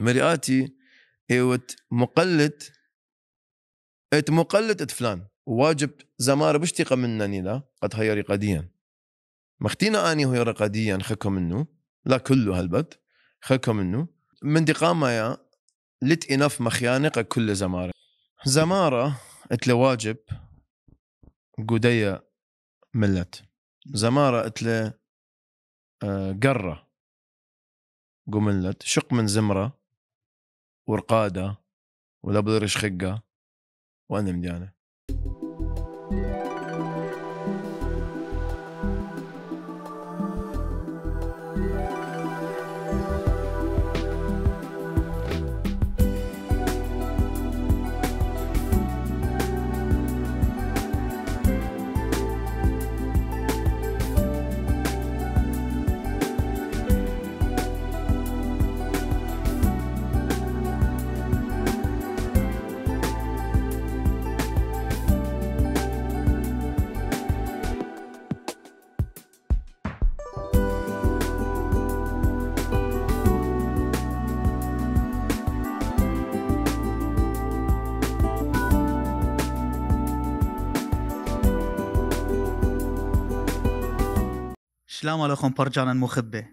مرئاتي ايوت مقلد ايت مقلد ات فلان وواجب زمار بشتيقه منا لا قد هيري قديا مختينا اني هو قديا خكو منه لا كله هالبد خكو منه من دقامة يا لت انف مخيانقة كل زمارة زمارة اتلي واجب قدية ملت زمارة اتلي آه، قرة قملت شق من زمرة ورقاده ولا بدرش خقه وانا مديانه شلاما لخم برجانا مخبة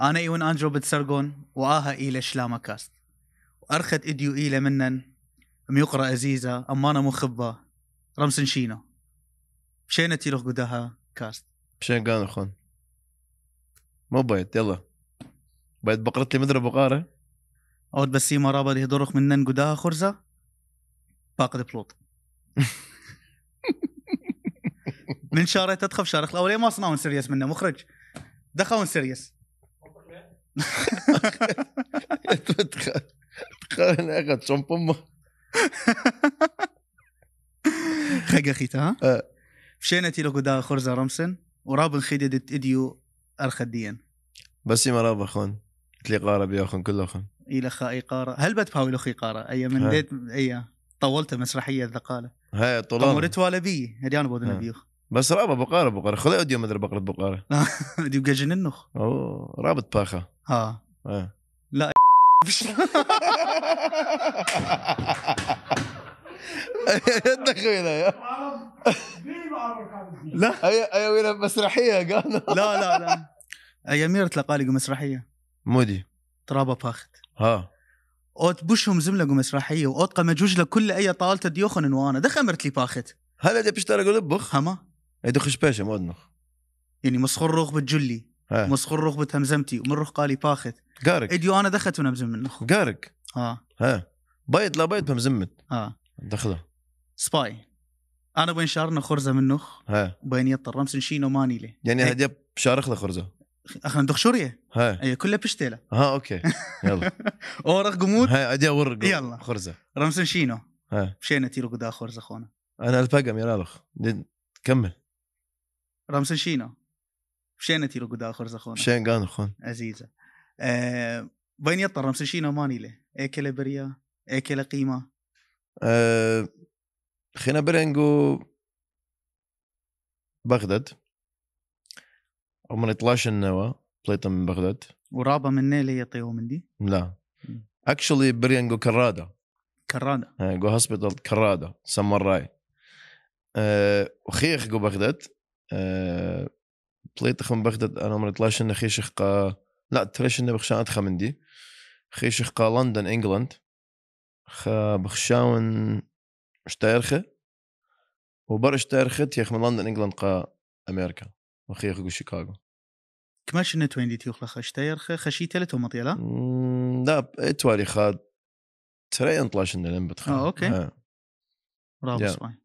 أنا إيون أنجو بتسرقون وآها إيلة شلاما كاست وأرخت إديو إيلة منن ميقرأ أزيزة أمانة مخبة رمسن شينو بشينا تيلوخ قدها كاست بشين قان أخون مو بايت يلا بايت بقرتلي لي بقارة أود بس مرابة لهدرخ منن قدها خرزة باقد بلوط من شارع تدخل شارع الاولياء ما صنعوا سيريس منه مخرج دخلوا سيريس تخيل اخذ شنب امه اخي تا ها؟ آه. تي لو دا خرزة رمسن وراب خددت اديو ارخديا بس ما راب اخون تلي قارة بيا اخون كله اخون لخا اي قارة هل بتفاوي لخي قارة اي من ديت اي طولت مسرحية الذقالة هاي طولان طمرت ولا بي هدي انا بودنا بيوخ بس رابط بقاره بقاره خلي اوديو مدر بقره بقاره اوديو قجن النخ اوه رابط باخه ها آه. آه. لا يا لا اي اي ويلا مسرحيه قال لا لا لا يا مير تلقالي مسرحيه مودي ترابا باخت ها اوت بوشهم زملقوا مسرحيه واوت قمجوج لكل اي طالته ديوخن وانا دخ امرت لي باخت هل دي بيشتغل بخ هما يدخ شبيشه مو ادنخ يعني مسخور روخ بتجلي مسخر مسخور بتهمزمتي همزمتي ومن رخ قالي باخت قارك اديو انا دخت ونمزم منخ قارك اه ها بيض لا بيض بمزمت اه دخله سباي انا بين شارنا خرزه منخ ها بين يطر رمس شينو ماني لي يعني إيه. هدي بشارخ له خرزه اخنا ندخ شوريه ها هي إيه، كلها بشتيله ها اوكي يلا اورق قمود ها ادي ورق يلا خرزه رمس شينو ها مشينا تيرو قدا خرزه خونا انا الفقم يا لالخ كمل شينا شينتي تيرو قد اخر خون شين قان خون عزيزة أه بين يطر شينا ماني له اكل بريا اكل قيمة أه خينا برينجو بغداد عمري 12 نوا بليطة من بغداد ورابا من نيل هي من دي لا اكشلي برينجو كرادة كرادة آه، جو هوسبيتال كرادة راي أه وخيخ جو بغداد بليت آه، خم بغداد انا ما طلعش انه خيش قا لا ترش انه بخشا ادخا مندي خيش قا لندن انجلند خا بخشاون شتايرخي وبر شتارخت تيخ من لندن انجلند قا امريكا وخي خو شيكاغو كماش انه تويندي تيخ خلا خشتارخه خشي لتو مطيلا لا اتواري خاد تري انطلاش انه لين بتخا اه اوكي آه. برافو yeah.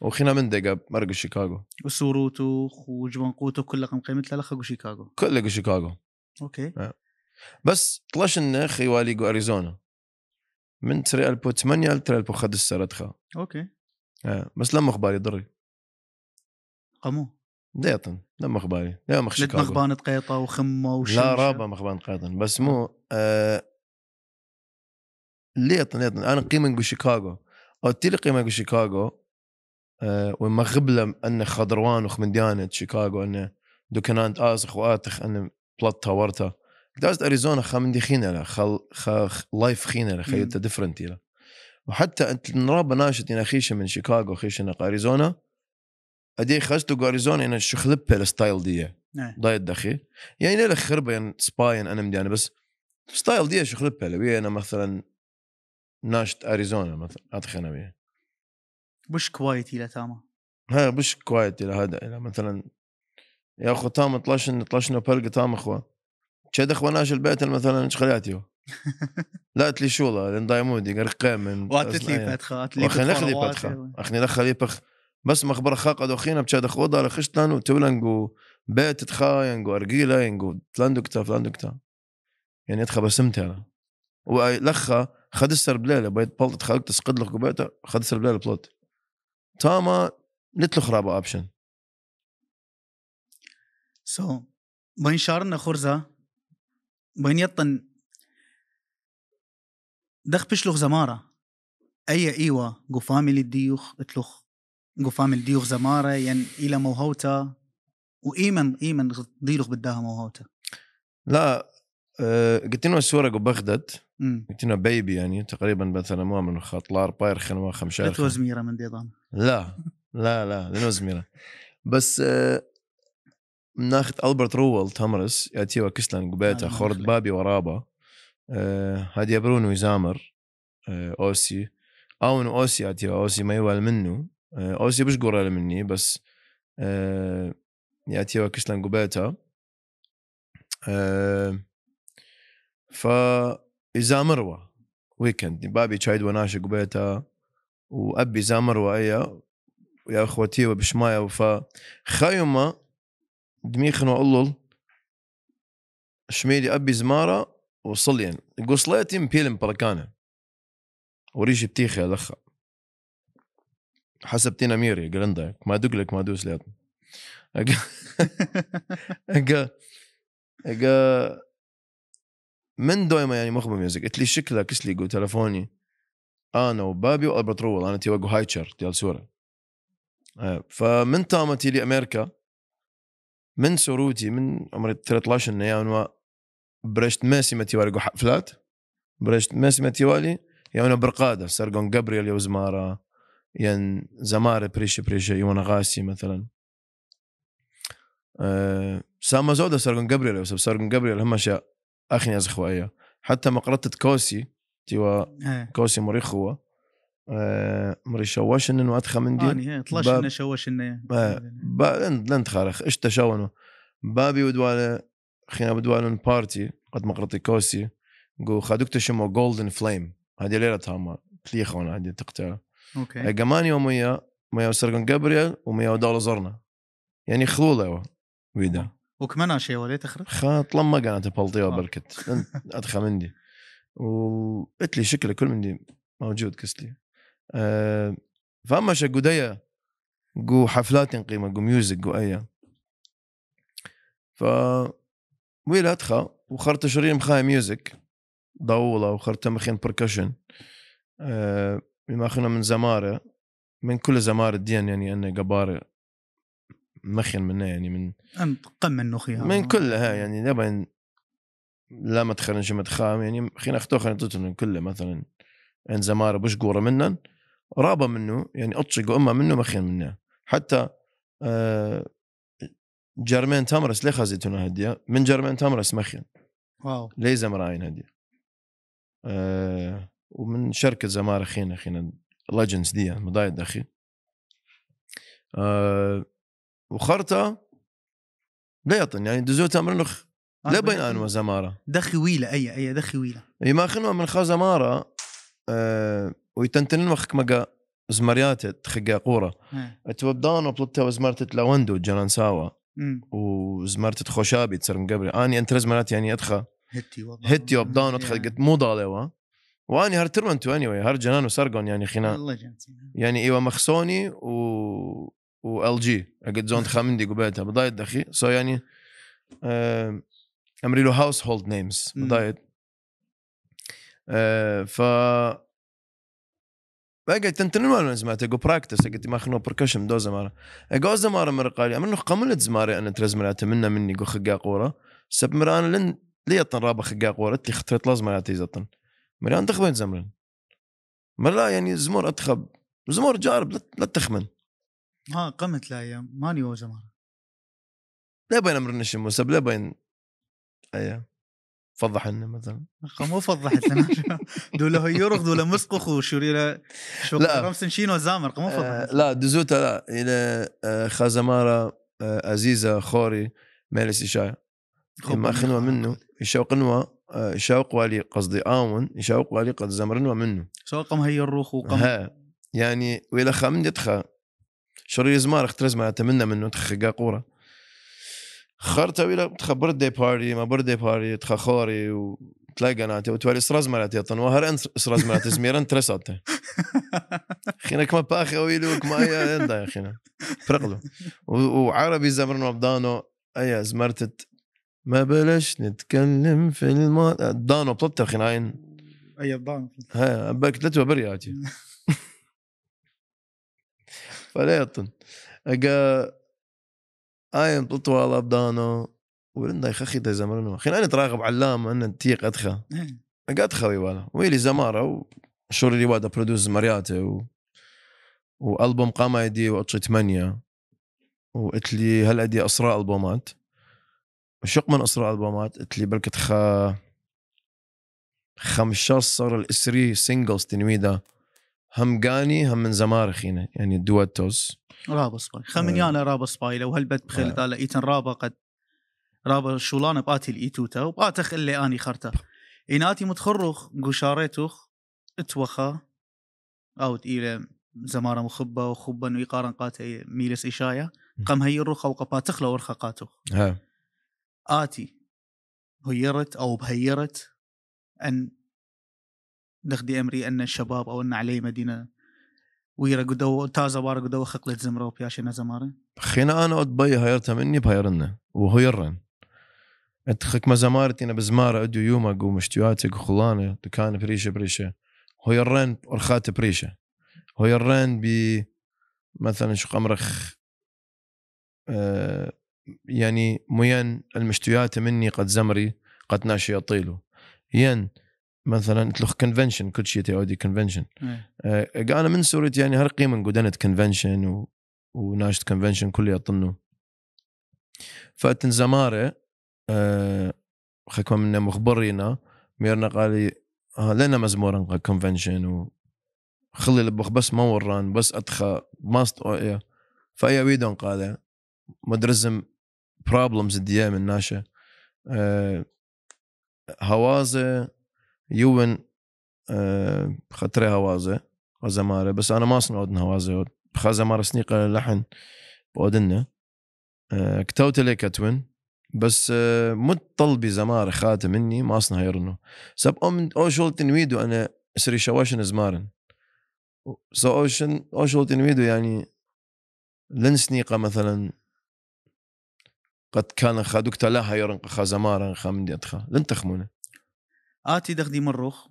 وخينا من دقا مرقوا شيكاغو وسوروتو وجبنقوتو كلها قم قيمتها لخقوا شيكاغو كلها شيكاغو اوكي أه. بس طلش النخ يواليقوا اريزونا من تري البو 8 لتري البو خد السردخة اوكي أه. بس لما اخباري ضري قمو ديطن لما اخباري لا مخ شيكاغو مخبانة قيطة وخمة وشمشة لا رابع مخبان قيطة بس مو آه, آه، ليطن ليطن انا قيمة شيكاغو قلت لي قيمة شيكاغو آه، وما غبلة أن خضروان وخمديانة شيكاغو أن دوكنانت آسخ وآتخ أن بلطة ورطة قداز أريزونا خمدي خينة خل خ لايف خينة خيوتا ديفرنت لا وحتى أنت نرابة ناشط إن خيشة من شيكاغو خيشة من أريزونا أدي خشتو أريزونا إن شخلبة الستايل دي نعم. ضايد دخي يعني ليلة خربة يعني سباين أنا مديانة بس ستايل دي شخلبة لو أنا مثلا ناشط أريزونا مثلا أنا بيه مش كوايتي تاما ها مش كوايتي لهذا الى مثلا يا اخو تام طلشن طلشنا بلقى تام اخو تشد اخواناش البيت مثلا شخلياتي لا تلي شو لا لان دايمودي رقيم من واتتلي بتخا اتلي اخي نخلي بتخا اخي نخلي بخ بس مخبر خاقد اخينا بشاد اخوضا لخشتن وتولنقو بيت تخا ينقو ارقيلا ينقو تلاندكتا فلاندكتا يعني ادخل بسمتها انا ولخا خد السر بليله بيت بلط تخلق تسقد لك بيتا خد السر بليله بلط تاما نتلو خرابه اوبشن سو بين شارنا خرزة بين يطن دخ بشلوخ زمارة أي إيوة قفامي للديوخ اتلوخ قفامي ديوخ زمارة ين إلى موهوتا وإيمن إيمن ديلوخ بداها موهوتا لا آه، قلت لنا قبل بغداد قلت لنا بيبي يعني تقريبا مثلا مو من خطلار باير خنوا خمسة لا زميره من ديضان لا لا لا لانه زميره بس آه، ناخذ البرت رول تمرس ياتيوا وكسلان قبيته خورد بابي ورابا آه، هادي برونو يزامر اوسي انه اوسي ياتي اوسي ما يوال منه اوسي مش قرال مني بس ياتيوا كسلان قبيته فإذا مروة ويكند بابي شايد وناشق بيتها وأبي إذا أيا إيه، ويا أخوتي وبشمايا خيما دميخن وقلل شميلي أبي زمارة وصلين قصليتي مبيلم بركانة وريشي بتيخي حسب تينا ميري قلندا ما دقلك ما دوس ليط اقا اقا من دويما يعني مخبى ميوزك قلت لي شكلها كسلي تلفوني انا وبابي والبرت رول انا تي وقو هايتشر ديال سوريا آه، فمن تاما تيلي امريكا من سروتي من عمري 13 سنه يعني برشت ماسي ما تيوالي حفلات برشت ماسي ما تيوالي يعني برقادة سرقون جابريل يو زمارة ين زمارة بريشي بريشي يونا غاسي مثلا أه ساما زودا سرقون جابريل يو سرقون جابريل هم اشياء اخي ناس خويا حتى مقرطة كوسي تيوا إيه. كوسي مري خوا آه، مري شواش انو اتخا من دي طلاش انا شواشن لن اش تشاونو بابي ودوال خينا بدوالن بارتي قد مقرطي كوسي جو خادوك تشمو جولدن فليم هذه ليلة تاما تليخونا هذه تقتل اوكي كمان إيه، يوم ميا ويا سرقن جابرييل ويا دولة زرنا يعني خلولة ويدا وكمان شيء ولا تخرب طلمق انا تبلطي وبركت ادخل مندي وقلت لي شكله كل مندي موجود كسلي أه فاما شقودية قو حفلات يعني قيمة قو ميوزك قو ايا ف ويل ادخل وخرت شريم مخاي ميوزك ضولة وخرت مخين بركشن أه ماخنا من زمارة من كل زمارة ديان يعني انا قبارة مخن منها يعني من قمة نخيها من كلها يعني دابا لا مدخل شي خام يعني خينا اختو خلينا كله مثلا ان زمار بوش قوره منن رابا منه يعني اطشق امه منه مخين منه حتى آه جرمين تمرس ليه خازيتنا هديه من جرمين تمرس مخين واو ليه زمراين هديه آه ومن شركه زمار خينا خينا لجنس دي مضايد اخي آه وخرطه بيطن يعني دزوتها تمرنخ آه، لا بين ان وزماره دخي ويله اي اي دخي ويله اي ما خنوا من خا زماره أه ويتنتن مخك مقا زمريات تخقا قورة إيه. تبدان وبلطة وزمرت لوندو ساوا وزمرت خوشابي تصير قبل اني انت زمرات يعني ادخا هتي وبدان هتي وبدان ادخى قلت مو ضالوا واني هر تو اني واي هر جنان وسرقون يعني خنا يعني ايوه مخسوني و وال جي قد زون خامندي قبيتها بضايت اخي سو so يعني امري له هاوس هولد نيمز بضايت ف اگه تنتن مال زمات اگه براكتس اگه تی مخنو پرکشم دو زماره اگه از زماره مرقالی امنو قملت زماري يعني انا ترز ملاتي منا مني قو خقا قورا سب مران لن ليطن رابا خقا قورا تلي خطرت لازم ملاتي زطن مران تخبين زمرن مرلا يعني زمور اتخب زمور جارب لا تخمن ها قمت لا يا ماني وزمارة لا بين امر النشم وسب لا بين اي فضح لنا مثلا مو فضحت لنا دولا هيورغ دولا مسقخ وشوريلا شو رمس شينو زامر مو آه، فضحت لا دزوتا لا الى آه، خازمارا آه، عزيزة خوري مالس إشايا ما خنوا منه يشوق نوا يشوق والي قصدي آون يشوق والي قد زمرنوا منه شوق هي الروخ وقم ها يعني وإلى خامن يدخل شوري زمار اخترزما اتمنى منه تخقا قورة خرت ويلا تخبر دي باري ما بردي باري تخ خوري وتلاقى ناتي وتوالي سرزمرات يا انت ان سرزمرات زميرا ترسات خينا كما باخي ويلو كما يا يا خينا فرقلو وعربي زمرن وبدانو ايا زمرتت ما بلاش نتكلم في الما دانو بطلت خناين اي دانو ها باك ثلاثة برياتي Verreten. Ik ايم تطوال ابدانو ولنا يخخي دا زمرنا خلينا انا تراقب علام ان تيق ادخا نعم. ادخا ويوالا ويلي زماره وشور اللي وادا برودوس مرياتي و... والبوم قام ايدي واتشي 8 وقلت لي هل ادي اسراء البومات وشق من اسراء البومات قلت لي بلكت خا خمشة صار الاسري سينجلز تنويدا همقاني هم من زمارخينا يعني دواتوس راب سباي خمنيانا رابا سباي لو هالبت بخيل آه. ايتن رابا قد رابا شولانا باتي الايتوتا وباتخ اللي اني خرتا ايناتي متخرخ قشاريتوخ اتوخا او الى زماره مخبه وخبا ويقارن قاتي ميلس اشايا قم هي الرخا وقباتخ لو ورخا قاتوخ آه. اتي هيرت او بهيرت ان دخدي امري ان الشباب او ان علي مدينه ويرا قدو تازا بارا قدو خقلت زمرو بياشي نزمارة خينا انا اتبي هايرتها مني بهايرنا وهيرن انت خك مزمارتي انا بزمارة ادو يومك ومشتياتك وخلانة دكان بريشة بريشة هيرن ارخات بريشة هيرن ب مثلا شو قمرخ آه يعني مين المشتيات مني قد زمري قد ناشي يطيلو ين مثلا تلوخ كونفنشن كل شيء تيعودي كونفنشن قال انا من سوريا يعني هر قيمه قدنت كونفنشن و... وناشت كونفنشن كل يطنو فاتن زماره آه، خكم من مخبرينا ميرنا قال آه لنا مزمور كونفنشن و خلي بس ما وران بس اتخا ماست اويا آه، إيه. فايا ويدون قال مدرزم بروبلمز الديام الناشه أه هوازه يون آه، خطري هوازة خزمارة بس أنا ما اصنع أودن هوازة خزمارة سنيقة لحن بأودنة آه، كتوت لي كتون بس آه، متطلبي زمارة خاتم مني ما اصنع يرنو سب أم أو شلت تنويدو أنا سري شواشن زمارن سو أوشن أو شلت تنويدو يعني لن سنيقة مثلا قد كان خادوك تلاها يرن خزمارة خامن دي أدخل لن تخمونه آتي دغدي مروخ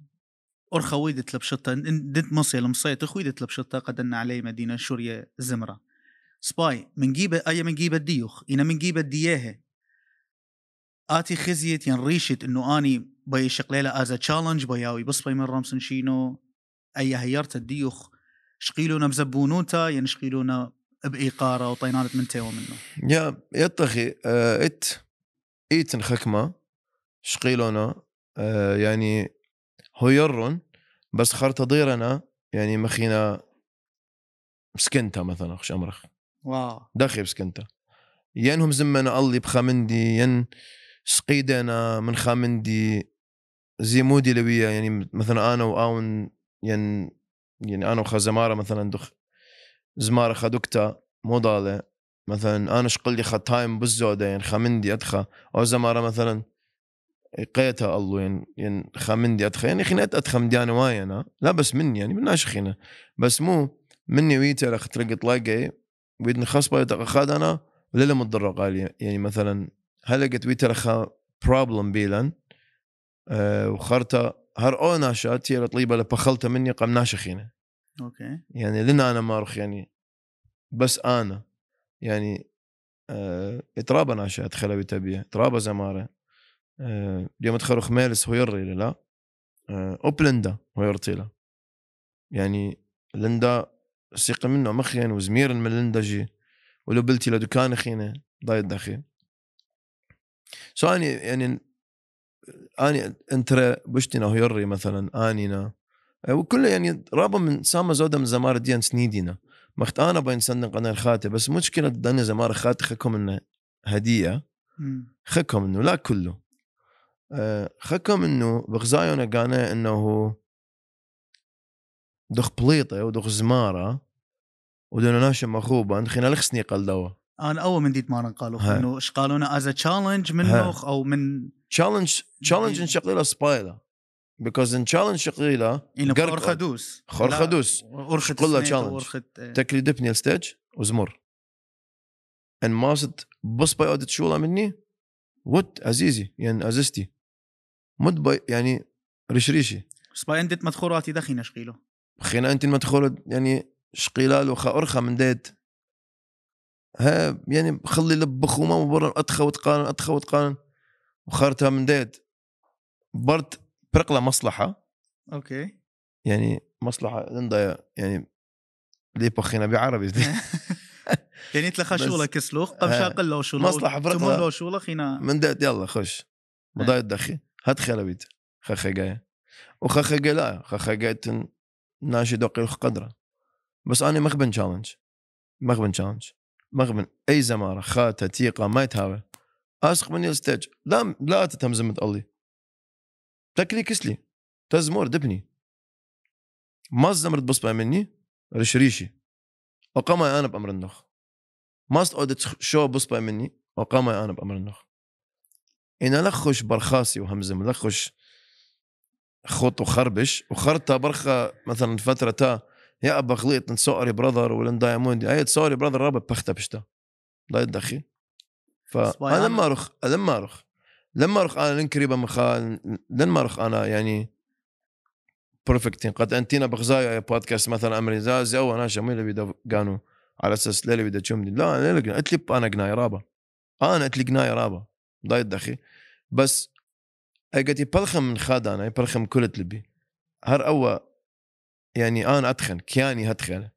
أرخوي دت لبشطة دت مصي لمصيت أخوي دت لبشطة قدنا علي مدينة شوريا زمرة سباي من جيبة ايا من جيبة ديوخ إنا من جيبة دياها آتي خزيت ين يعني ريشت انو آني بي شقليلة أزا تشالنج بياوي بصبي من رامسن شينو ايا هيرت الديوخ شقيلونا بزبونوتا ين يعني شقيلونا بإيقارة وطينانة من تيو منو يا يطخي آه، ات ايتن خكمة شقيلونا آه، يعني هيرن بس خرطة ضيرنا يعني مخينا بسكنتا مثلا خش امرخ واو دخي بسكنتا ينهم زمنا الله بخامندي ين سقيدنا من خامندي زي مودي لويا يعني مثلا انا واون ين يعني انا وخزمارة مثلا دخ زمارة خدوكتا مو ضاله مثلا انا شقلي خد تايم بالزودة يعني خامندي ادخا او زمارة مثلا قيتها الله ين ين خامندي اتخ يعني خينات اتخ مديانه واي انا لا بس مني يعني مناش خينا بس مو مني ويتا رخ ترقط لاقي إيه؟ ويد نخصبة خاد انا للا متضرر قال يعني مثلا هل قت ويتا رخ بروبلم بيلن أه وخرتا هر او ناشا تيرا طليبة لبخلتا مني قام ناشخينة اوكي يعني لنا انا ما يعني بس انا يعني اترابا آه، ناشا اتخلوي تبيه اترابا زماره اليوم آه، تخرو خمالس ويري لا آه، اوب لندا ويرتي لا يعني لندا سيق منه مخين وزمير من لندا جي ولو بلتي لو دكان خينا ضايد داخل سو اني يعني اني انتر بشتنا يري مثلا انينا آه، وكله يعني رابا من سامة زودا من زمار ديان سنيدينا مخت انا باين سندن قناه الخاتي بس مشكله داني زمار خاتي خكم انه هديه خكم انه لا كله آه، خكم انه بغزايون قانا انه دخ بليطه ودخ زماره ودونا ناشا مخوبا خلينا لخسني قال دوا انا اول من ديت ما قالوا انه ايش قالونا از تشالنج من مخ او من تشالنج تشالنج ان له سبايلا بيكوز ان تشالنج شقيله خرخدوس خرخدوس ارخد قل تشالنج تكري دبني الستيج وزمر ان ماست باي اودت شولا مني وات عزيزي يعني عزيزتي مد يعني رشريشي بس انت مدخوراتي دخينا شقيله خينا انت المدخول يعني شقيلال وخا ارخى من ديت ها يعني خلي لبخ وما مبرر اتخا وتقارن اتخا وتقارن وخارتها من ديت برت برقله مصلحه اوكي يعني مصلحه لندايا يعني لي بخينا بعربي يعني تلخى شغله كسلوخ شاقل لو شغله مصلحه برقله تمون شغله خينا من ديت يلا خش مضايق دخي جاي وخاخي جاي لا جاي ناشي دوقي قدره بس انا مخبن تشالنج مخبن تشالنج مخبن اي زماره خاتة تيقة ما يتهاوى اسق مني الستيج لا لا تتمزم تقلي الله تكلي كسلي تزمور دبني ما زمرت بصبع مني رش ريشي وقام انا بامر النخ ما استعودت شو بصبع مني وقام انا بامر النخ انا لخش برخاسي وهمزم لخش خط وخربش وخرطة برخة مثلا فترة تا يا ابا خليط نسوري براذر ولا دايموند أي سوري براذر رابع بختة بشتا لا يدخي فانا لما اروح لما اروح لما اروح انا لنكريبا مخال لما اروح انا يعني بيرفكتين قد انتينا بغزايا بودكاست مثلا امري زازي او انا شميلة بيدا قانو على اساس ليلي بيدا تشمني لا انا قلت لي انا قناي رابا انا قلت لي قناي رابا ضايد دخي بس اجت يبلخم من خاد انا يبلخم كل تلبي هر اوا يعني انا اتخن كياني هتخن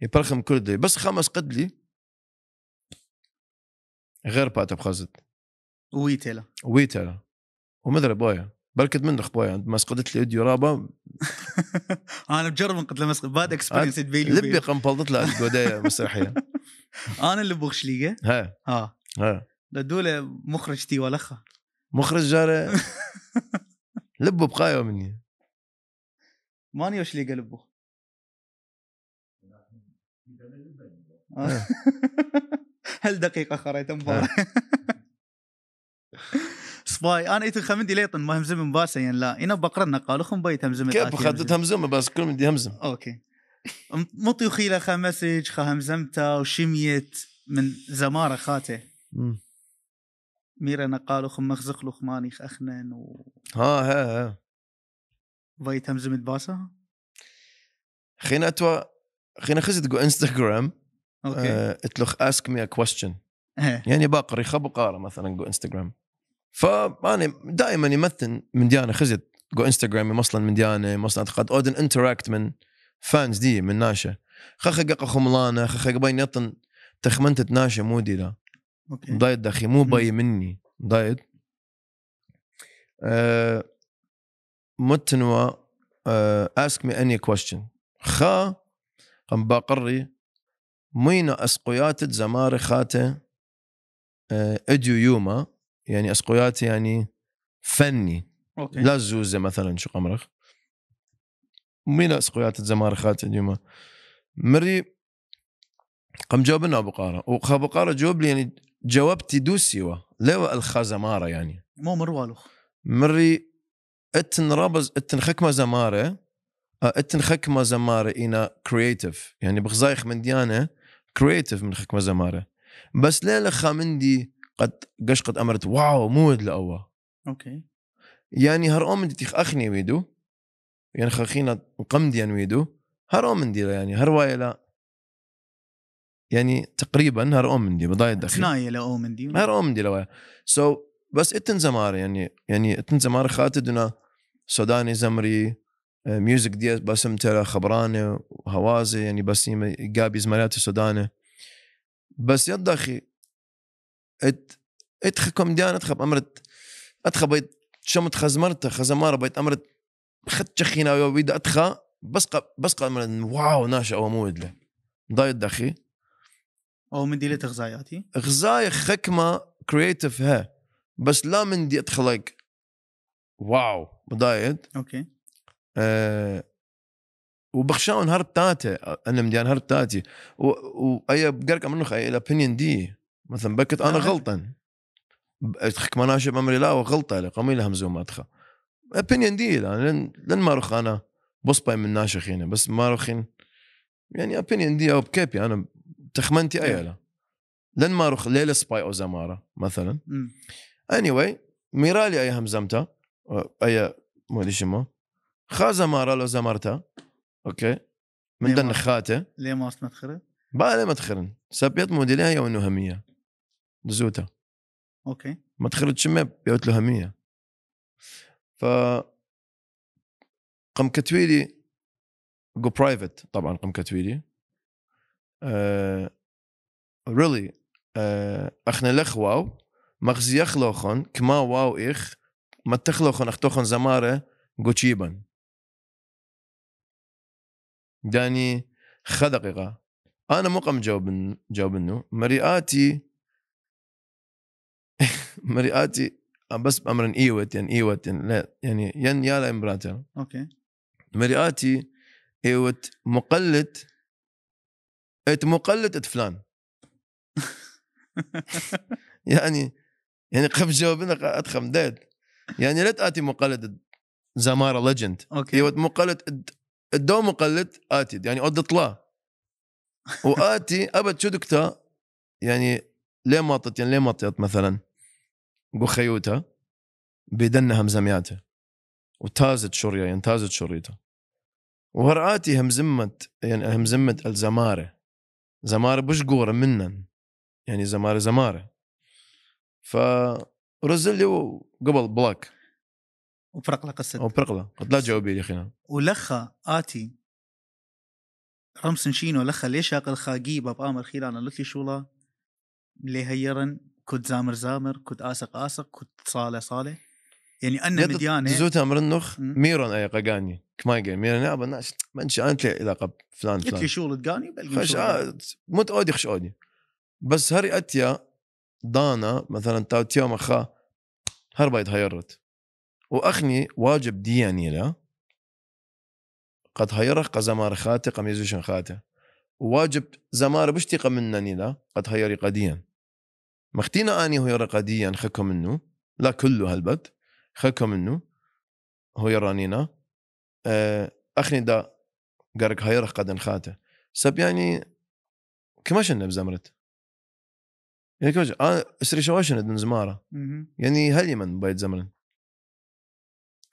يبلخم كل دي بس خمس قدلي غير بات بخزت ويتلا ويتلا ومدري بويا بركت من بويا عند مسقدت لي اديو رابا انا بجرب انقد لمسق باد اكسبيرينس بيلي لبي قنبلطت لها مسرحيه انا اللي بوغشليقه ها آه. ها ها لدولة مخرج تي ولخة مخرج جاري لبو بقايو مني ماني وش ليقى لبو هل دقيقة خريت مباراة سباي انا ايت خمدي ليطن ما همزم مباسا يعني لا انا بقرنا قالوا خم بيت همزم كيف خدت همزم بس كل مدي همزم اوكي مطيو خيلة خمسج خا همزمتا وشميت من زمارة خاته ميرا نقالو خم مخزق خماني اخنن و ها ها ها باي تمزم الباسا خينا اتوا خينا خزت جو انستغرام اوكي آه، اتلوخ اسك مي ا كويستشن يعني باقري خبو قاره مثلا جو انستغرام فاني دائما يمثل من ديانا خزت جو انستغرام مصلا من ديانا مصلا قد اودن انتراكت من فانز دي من ناشا خخق قا خملانه خخق بين يطن تخمنت ناشا مودي لا دايت اخي مو إمم. باي مني دايت متنوى متنوا اسك مي اني كويشن خا قم باقري مينا اسقيات زمار خاته آه، اديو يوما يعني اسقيات يعني فني اوكي لا زوزه مثلا شو قمرخ مينا اسقيات زمار خاته يوما مري قم جاوبنا ابو قاره ابو قاره جاوب لي يعني جاوبتي دو سوا لو الخزمارة يعني مو مروالو مري اتن رابز اتن خكمة زمارة آه، اتن خكمة زمارة اينا كرياتيف يعني بخزايخ من ديانة كرياتيف من خكمة زمارة بس لخا مندي قد قش قد امرت واو مود لأوا اوكي يعني هر اومن تيخ اخني ويدو يعني خخينا قمدي ويدو هر اومن يعني هر وايلا يعني تقريبا نهار اومندي بضايع الدخيل ناي لاومندي نهار اومندي لو سو so بس اتن زمار يعني يعني اتن زمار خاتدنا سوداني زمري ميوزك آه، دي باسم ترى خبراني وهوازي يعني بس قابي زمرياتي السوداني بس يا اخي ات اتخ كوميديان اتخ امرت اتخ بيت شمت خزمرت خزمار بيت امرت خد شخينا ويدا اتخا بس قا بس قا واو او ومود له ضايد دخي او من ديلت غزاياتي غزاي خكمة كرييتيف ها بس لا من دي اتخلق واو بدايت اوكي أه وبخشاون هرب تاتي انا مديان هرب تاتي واي بقرك منخ خي الابينين دي مثلا بكت انا آه. غلطان خك مناشب امري لا وغلطه لقمي لها مزوم ادخل ابينيون دي لان لن ما روخ انا بصبي من ناشخين بس ما روخين يعني ابينيون دي او بكيبي انا تخمنتي اي إيه. لا لن ما روخ ليلة سباي او زمارة مثلا اني واي ميرالي اي هم زمتا اي ما ادري شما خا زمارة لو زمرتا اوكي من دن خاته ليه ما تخرن؟ بقى ليه ما تخرن سبيت موديلها يا انه همية دزوتا اوكي ما تخرج شما بيوت له همية ف قم كتويلي جو برايفت طبعا قم كتويلي آه، really ach ne lech wow mach كما واو kma wow ich matach lochon ach tochon داني خدقيقة أنا مو قام جاوب إنه مريئاتي مريئاتي آه، بس بأمر إيوت يعني إيوت يعني لا يعني ين يا لا أوكي مريئاتي إيوت مقلد انت إيه، مقلد انت فلان يعني يعني قف جاوبنا ادخم داد يعني لا تاتي مقلد زماره ليجند اوكي يوت مقلد الدو مقلد اتي يعني قد طلع واتي ابد شو دكتا يعني ليه ما طت يعني ليه ما طيت مثلا بخيوتها بدنا همزمياتها وتازت شوريا يعني تازت شريته وهرآتي همزمت يعني همزمت الزماره زماره بش قوره منن يعني زماره زماره فرزل لي قبل بلاك وبرقله قصد وبرقله قد لا جاوبي يا اخي ولخا اتي رمس شينو لخا ليش اقل باب بامر خير أنا لكي شو لي هيرن كنت زامر زامر كنت آسق آسق كنت صالة صالة يعني انا مديانه زوتا مرنخ ميرون اي قاقاني كمايقا ميرون ابا ناش منش انت لقب فلان فلان يتلي شغل تقاني خش آه، مت اودي خش اودي بس هري اتيا دانا مثلا تيو مخا هربا هيرت واخني واجب دياني لا قد هيرخ قزمار خاتي قميزوشن خاتي وواجب زمار بشتي منني لا قد هيري قديا مختينا اني هيري قديا خكم منه لا كله هالبد خلكم منه هو يرانينا آه، اخني دا قرق هيرخ قد انخاته سب يعني كما النب بزمرت يعني كما انا آه، اسري شواشن دن زماره يعني هل يمن بايت زمرن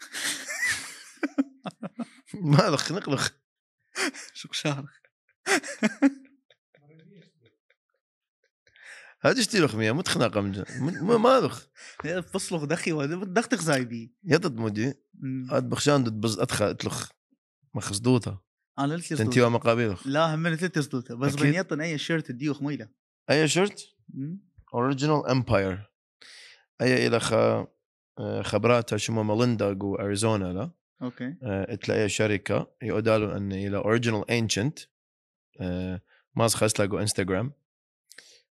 ما لخ نقلخ شو شعرك هذا اش ديرو متخنقه متخناقه ما مالوخ بصلخ دخي وهذا زايبي يا ضد مودي هاد بخشان ضد بز اتخ اتلخ ما خصدوتها انا قلت انت وما قابلوخ لا هم قلت تصدوتها بس بنيطن اي شيرت ديوخ ميله اي شيرت اوريجينال امباير اي الى خ آه، خبراتها شمو ماليندا جو اريزونا لا اوكي آه، تلاقي شركه يودالو ان الى اوريجينال انشنت ماز خسلا انستغرام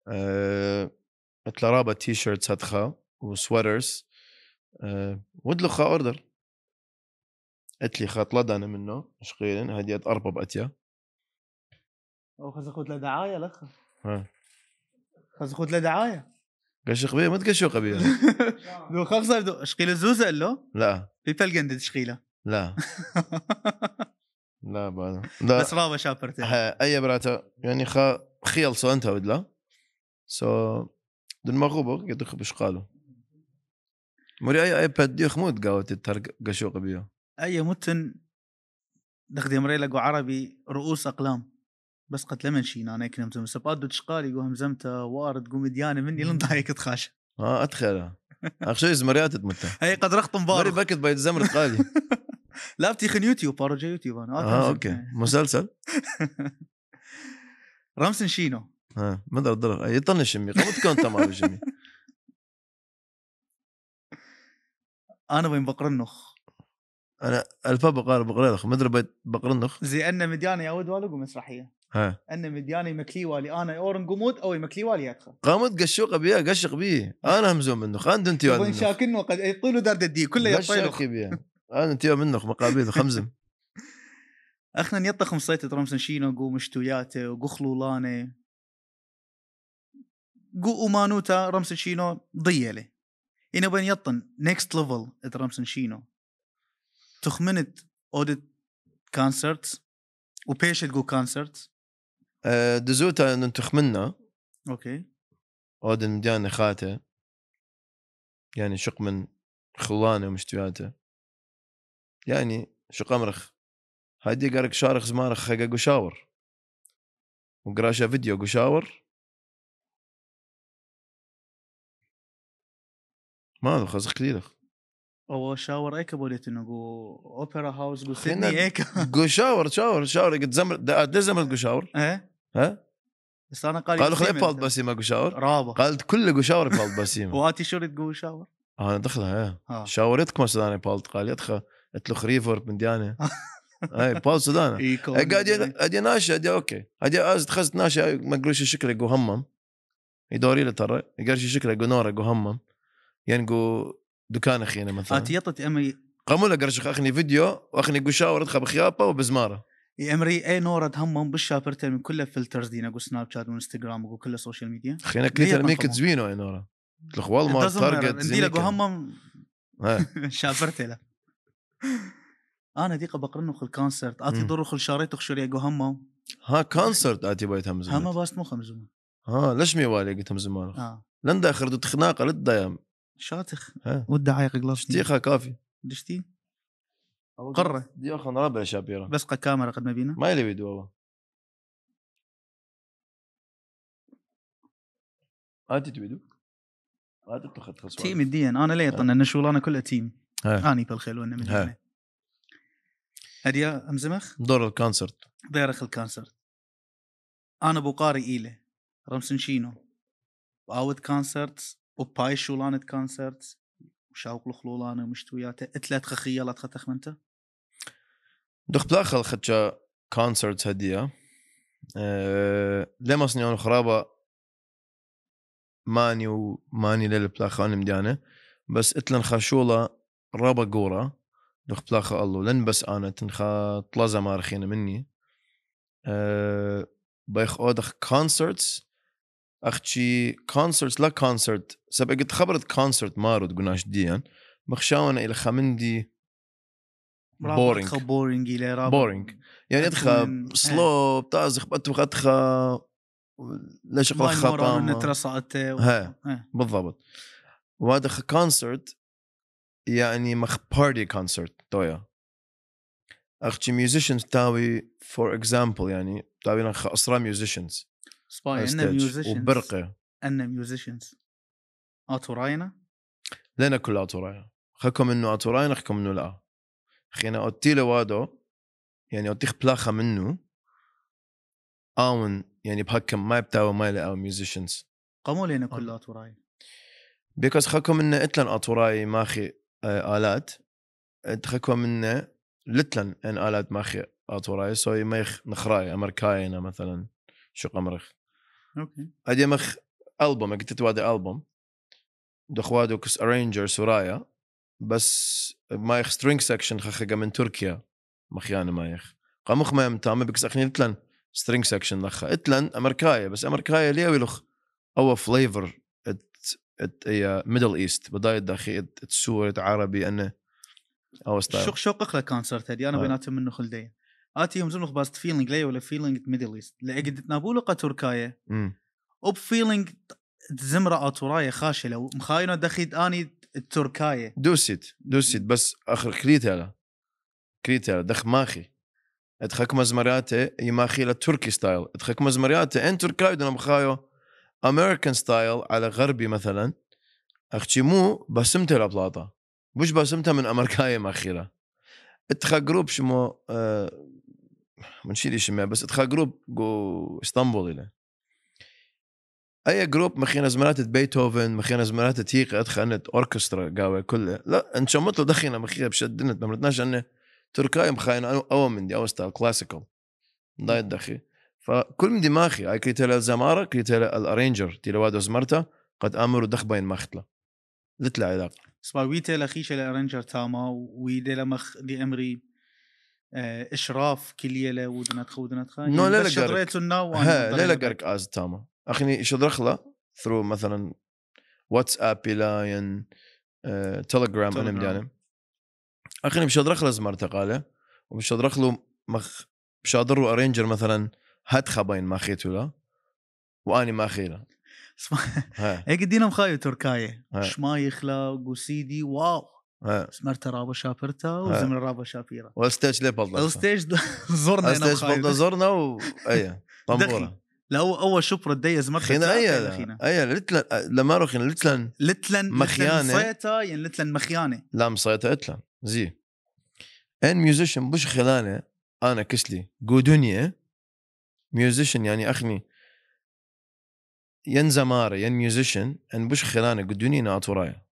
مثل آه، رابا تي شيرت هدخا وسويترز آه، ودلخا اوردر قلت لي طلد انا منه مش قيلن هادي اربع باتيا او خذ خذ لدعايه لخا خذ خذ لدعايه قشق قبيه ما تقشق بيه دو خمسة دو شقيلة زوزة له لا بيبل شقيلة لا لا بعد لا بس رابا شابرتي اي براتا يعني خا خيلصو انت ودلا So, دون مغوبو geht doch beschalo. Mori اي ay pad dich mut gawt tar اي متن Ay mutn نخدم عربي رؤوس اقلام بس قد لمن شينا انا كنت سباد تشقالي قو همزمتا وارد قو مديانه مني لن ضايق تخاش اه ادخل اخشي زمريات تمتا هي قد رخط مبارك مري بكت بايد زمر تقالي لا بتيخن يوتيوب بارجا يوتيوب انا اه, آه، اوكي مسلسل رمسن شينو ها ما ضرر يطن امي قمت كون تمام الشمي انا وين بقرنخ انا الفا بقار بقرنخ بقر النخ زي ان مدياني يا ود والو مسرحيه ها ان مدياني مكلي والي انا اورن قمود او مكلي والي ادخل قامت قشوقه بيا قشق بيه انا همزون منه انا انت وين شاكنه قد يطيلوا دار الدي كله يطيلوا بيها انا انت منخ مقابيل خمزم اخنا نيطخ مصيت ترمسن شينو قو مشتوياته وقو لانه جو امانوتا رمسن شينو ضيالي إنا بين يطن نيكست ليفل ات رمسن شينو تخمنت اودت كونسرت وبيش جو كونسرت دزوتا ان تخمنا اوكي اودن مديان خاته يعني شق من خلانه ومشتوياته يعني شق امرخ هادي قارك شارخ زمارخ خاقا قشاور وقراشا فيديو قشاور ما هذا خلاص كثير او شاور ايكا بوليت انه اوبرا هاوس قو سيدني ايكا قو شاور شاور شاور قد زمر قد زمر قو شاور ايه ها بس انا قال قالوا خلي بالت باسيما قو شاور رابع قالت كله قو شاور بالت بسيمه وهاتي شورت قو شاور انا دخلها ايه آه. شاورتكم سوداني بالت قال يدخل قلت له خريفر من ديانا اي بالت سودانا قاعد ادي ناشي ادي اوكي ادي از ناشا ما قلوش شكله قو همم يدوري له ترى يقرش شكله قو نوره قو همم ينقو دكان اخينا مثلا اتيطت آه، امي قاموا لك رشخ اخني فيديو واخني قشا وردخه بخيابه وبزماره يا امري اي نور همهم بالشابرتين من كل الفلترز دينا قو سناب شات وانستغرام وكل كل السوشيال ميديا اخينا كليت ميك زوينو اي نورا الخوال ما تارجت زين لقوا همهم آه. شابرتي انا آه، ديقه بقرنو خل كونسرت اتي ضر خل شاريت خشوري قو همهم ها كونسرت اتي بايت همزمان هما باست مو خمزمت ها ليش مي والي قلت همزمان اه لن داخل تخناقه للدايم شاتخ وده عايق قلاص شتيخه كافي دشتي قرة ديوخن ربع شابيرا بس قد كاميرا قد ما بينا ما يلي فيديو والله انت تبيدو انت تخد خصوصا تيم الدين انا ليه إيه. طن شغلانه كلها تيم إيه. اني بالخيل وانا من إيه. هنا هديا امزمخ دور الكونسرت ضيرخ الكونسرت انا بوقاري ايله رمسنشينو واود كونسرت وباي شو لانت كونسرت وشاوق الخلولانة اتلات خخية لا تخطخ منتا دخ بداخل خدشا كونسرت هدية أه لما صنيون خرابة ماني وماني ليل انا مديانة بس اتلن خاشولة رابا قورة دخ بلاخة الله لن بس انا تنخا طلازة مارخينة مني أه بايخ اودخ كونسرتس اختي كونسرت لا كونسرت سبق قد خبرت كونسرت مارو تقولناش ديان يعني؟ مخشاونا الى خمندي بورينج بورينج الى بورينج يعني ادخا سلو بتازخ بتبخ ادخا ليش اقول خطا بالضبط وادخ كونسرت يعني مخ بارتي كونسرت تويا اختي ميوزيشنز تاوي فور اكزامبل يعني تاوي اسرى ميوزيشنز سباي عندنا ميوزيشنز وبرقه عندنا ميوزيشنز راينا لنا كل راينا خكم انه راينا خكم انه لا خينا اوتي لوادو يعني اوتيخ بلاخا منه اون يعني بهكم ما بتاوى ما لقاو ميوزيشنز قاموا لنا آه. كل اتوراي بيكوز خكم انه اتلن راي ماخي آه، الات خكم انه لتلن ان الات ماخي راي سو ميخ نخراي امركاينا مثلا شو قمرخ اوكي هذه مخ البوم قلت هذا البوم دخوادو كس ارينجر سورايا بس مايخ سترينج سكشن خخقه من تركيا مخيانه مايخ قاموخ ما يمتامي بكس اخني اتلن سترينج سكشن نخا اتلن امركاية بس امركاية ليوي ويلوخ او فليفر ات ات ايه ميدل ايست بداية داخي ات سوري عربي انه او ستايل شوق شوق اخلا كونسرت هدي انا آه. بيناتهم منه خلدين اتي يوم زنخ باست فيلينج لي ولا فيلينج ميدل ايست لقد نابولو تركايا وب فيلينج زمرة اتورايا آه، خاشلة ومخاينة دخيت اني التركاية دوسيت دوسيت بس اخر كريتالا كريتالا دخ ماخي اتخك مزمرياتي يماخي للتركي ستايل اتخك مزمرياتي ان تركاي دون مخايو امريكان ستايل على غربي مثلا اختي مو بسمته لبلاطه مش بسمته من امريكاية ماخيله اتخا جروب شمو اه ما نشيلش ما بس اتخا جروب جو اسطنبول الى اي جروب مخينا زمرات بيتهوفن مخينا زمرات تيق انت اوركسترا قاوي كله لا شو مطلو دخينا مخينا بشدنت ما مرتناش انه تركاي مخينا او من دي او ستايل كلاسيكال دايت دخي فكل من دماغي اي كريتيلا الزمارة كريتيلا الارينجر تيلا وادو زمرتا قد امر بين مختلا لتلا علاقة سبا ويتيلا خيشة الارينجر تاما ويديلا مخ دي امري آه، اشراف كليله ودنتخ ودنتخ نو لا يعني قرك لا لا قرك از تاما اخني شدرخلا ثرو مثلا واتساب لاين تيليجرام انا مدانم اخني بشدرخله زمر تقاله وبشدرخله مخ بشادر ارينجر مثلا هات خباين ما خيتولا واني ما خيله اسمع هيك دينا مخاي تركايه شمايخ لا وسيدي واو إيه. سمرتا رابو شابرتا إيه. وزمن رابو شابيرا والستيج ليه ليبل الستيج زرنا الستيج برضه زرنا و اي طنبوره لا هو اول شوب ردي زمرت خينا اي اي لتلن لما رو خينا لتلن لتلن مخيانه مصيتا يعني لتلن مخيانه لا مصيتا اتلن زي ان ميوزيشن بوش خلانه انا كسلي قودونيا ميوزيشن يعني اخني ين زماره ين ميوزيشن ان بوش خلانه قودوني ناتورايا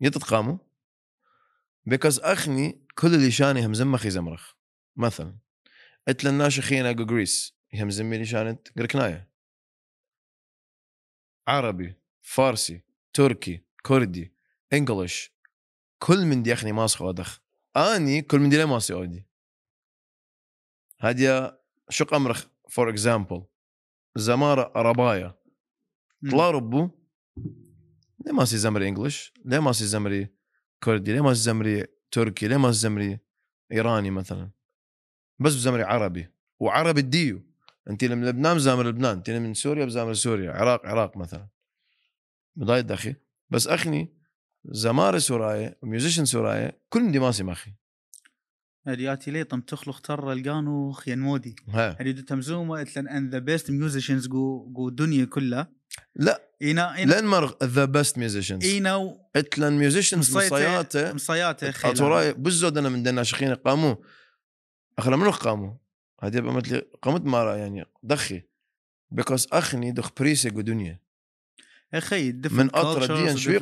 يتتقاموا بيكوز اخني كل اللي شاني هم زمخي زمرخ مثلا للناش اخينا اقو جريس يهم زمي اللي شانت قركناية عربي فارسي تركي كردي انجلش كل من دي اخني ماسخ ودخ اني كل من دي لا ماسي اودي هاديا شق امرخ فور اكزامبل زمارة ربايا طلا ربو ليه ما سي زمري انجلش؟ ليه ما سي زمري كردي؟ ليه ما سي زمري تركي؟ ليه ما سي زمري ايراني مثلا؟ بس بزمري عربي وعربي الديو انت من لبنان بزامر لبنان انت من سوريا بزامر سوريا عراق عراق مثلا بضايد دخي بس اخني زمارة سوراي وميوزيشن سوراية كلهم ديماسي اخي الياتي لي طم تخلق ترى القانو خيان مودي هريد تمزوم وقت لان ذا بيست ميوزيشنز جو جو الدنيا كلها لا اينا اينا لانمر ذا بيست ميوزيشنز اينا اتلان ميوزيشنز مصياته مصياته خيل وراي بزود انا من دنا شخين قاموا اخر منو قاموا هذه لي قامت مارا يعني دخي بيكوز اخني دخ بريسك ودنيا اخي من اطرا دي شوي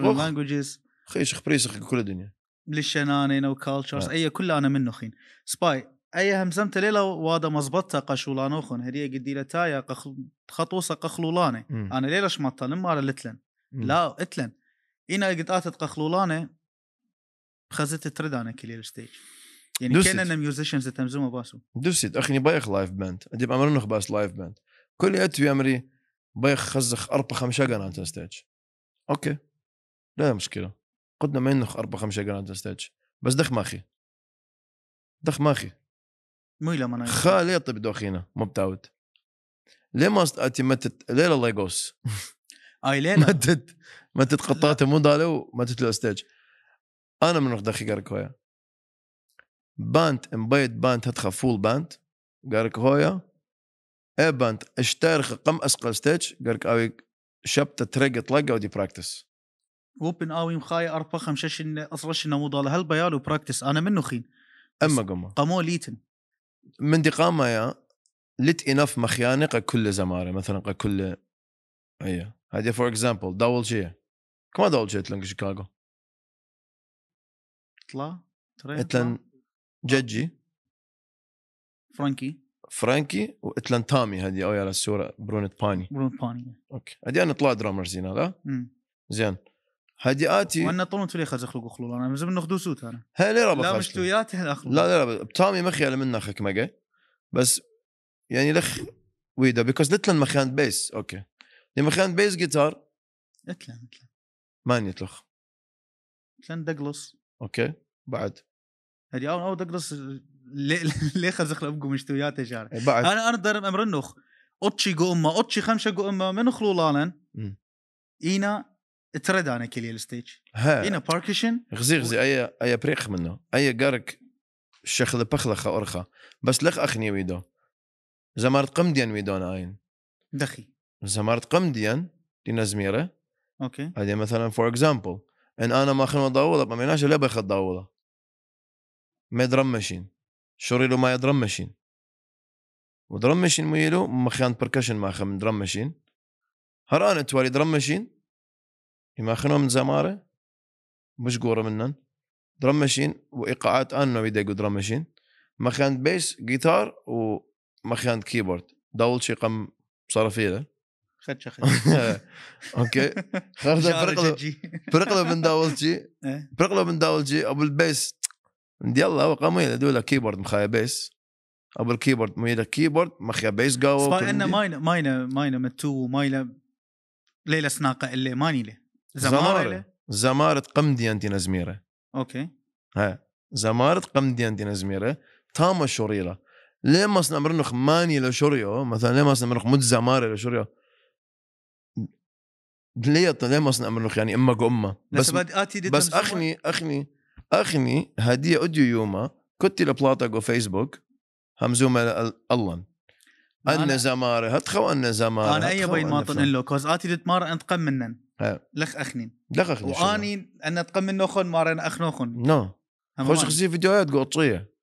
اخي شخ بريسك كل الدنيا للشنانين وكالتشرز آه. اي كلها انا منه خين سباي اي همزمت ليله وادا مزبطة قشولانوخن هديه قدي لتايا قخ... خطوصة قخلولانه انا ليله شمطة لما لتلن لا اتلن انا قد اتت قخلولانه خزت ترد انا كليل ستيج يعني دوست. كان ميوزيشنز تمزومه باسو دوسيت اخي بايخ لايف باند ادي نخ باس لايف باند كل اتوي امري بايخ خزخ اربع خمسة قنات ستيج اوكي لا مشكله قدنا ما ينخ اربع خمسة قنات ستيج بس دخ ماخي دخ ماخي ميلا مانا خالي طب دوخينا ما بتعود ليه ما اتي متت ليه الله يقوس اي ليه متت متت قطعته مو ضاله ومتت الاستاج انا من دخي قارك هويا بانت مبيت بانت هتخا فول بانت قارك هويا اي بانت اشتارخ قم اسقل ستيج قارك اوي شبت ترق طلقه ودي براكتس وبن اوي مخاي اربخ مشش اصرش انه مو ضال هل بيالو براكتس انا منو خين اما قمه قمو ليتن من دي قام يا لت انف مخيانه كل زماره مثلا كل اي هذه فور اكزامبل داول جي كما دول جي تلنج شيكاغو طلع اتلن جدجي فرانكي فرانكي واتلن تامي هذه يا الصوره برونت باني برونت باني إيه. اوكي هذه انا طلع درامر زين لا زين اتي وانا طول في خرج اخلق خلو انا لازم ناخذ سوت انا هي ليه ربا لا مشتويات لا لا لا بتامي على منا اخك مقا بس يعني لخ ويدا بيكوز لتلن مخيان بيس اوكي دي مخيان بيس جيتار اتلن اتلن ماني تلخ اتلن دقلص اوكي بعد هدي اول او دقلص لي ليه خزخ لابقوا مشتويات جار بعد انا انا درم امرنوخ اوتشي قو اما اوتشي خمسه قو اما من خلولانن اينا ترد انا كلي الستيج هنا باركشن غزي غزي اي اي بريخ منه اي قارك الشيخ بخلخه اورخه بس لخ اخني ويدو رتقم قمديان ويدون اين دخي رتقم قمديان دينا زميره اوكي هذه مثلا فور اكزامبل ان انا ما خدمه ضاوله ما ميناش لا باخذ ضاوله ما درم ماشين شوريلو ما يدرم ماشين ودرم ماشين ميلو مخيان بركشن ما خم درم ماشين هران توالي درم ماشين يماخنهم من زماره مش قوره منن درم ماشين وايقاعات انه بيدقوا درم ماشين مخان بيس جيتار ومخان كيبورد دول شي قم صرفيله خدش خدش اوكي خرج برقله برقله من داولجي إيه. برقله من داولجي ابو البيس يلا هو قميله دولا كيبورد مخايا بيس ابو الكيبورد ميدا كيبورد مخيا بيس قاوة سبا انا ماينا ماينا ماينا متو ماينا ليلة سناقة اللي ماني لي زماره زماره قمدي دينا زميره اوكي ها زماره قمدي دينا زميره تاما شوريلا ليه ما سنمرن خماني لشوريو مثلا ليه ما سنمرن مد زماره لشوريو ليه ما سنمرن يعني امك امه بس آه، بس اخني اخني اخني هديه اوديو يوما كنت لبلاطق وفيسبوك همزومه الله أنا زمارة هتخو أنا زمارة أنا أي بين ما طن كوز آتي دتمار أنت قم منن آه. لخ اخنين لخ اخنين واني ان تقم نوخن مارن اخ نوخن نو خوش خزي فيديوهات قوطيه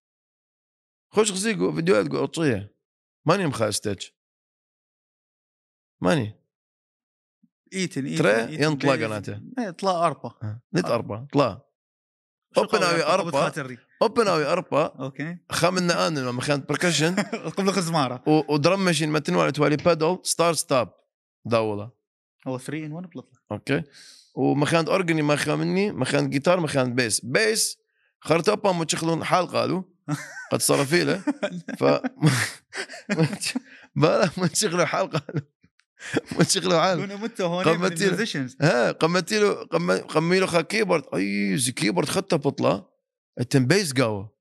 خوش خزي فيديوهات قوطيه ماني مخاستج ماني ايتن ايتن ترى ينطلع قناته اطلع اربا نت اربا طلع اوبن اوي اربا اوبن اوي اربا اوكي خامنا انا لما خانت بركشن قبل خزماره ودرم ماشين ما تنوع توالي بادل ستار ستاب داوله هو 3 ان 1 بلطله اوكي ومخان اورجني مخان مني مخان جيتار مخان بيس بيس خرت ابا متشخلون حال قالوا قد له ف بلا متشخلوا حال قالوا متشخلوا حال قمت له ها قمت له قمي له خا كيبورد اي كيبورد خطه بطله التم بيس قاوه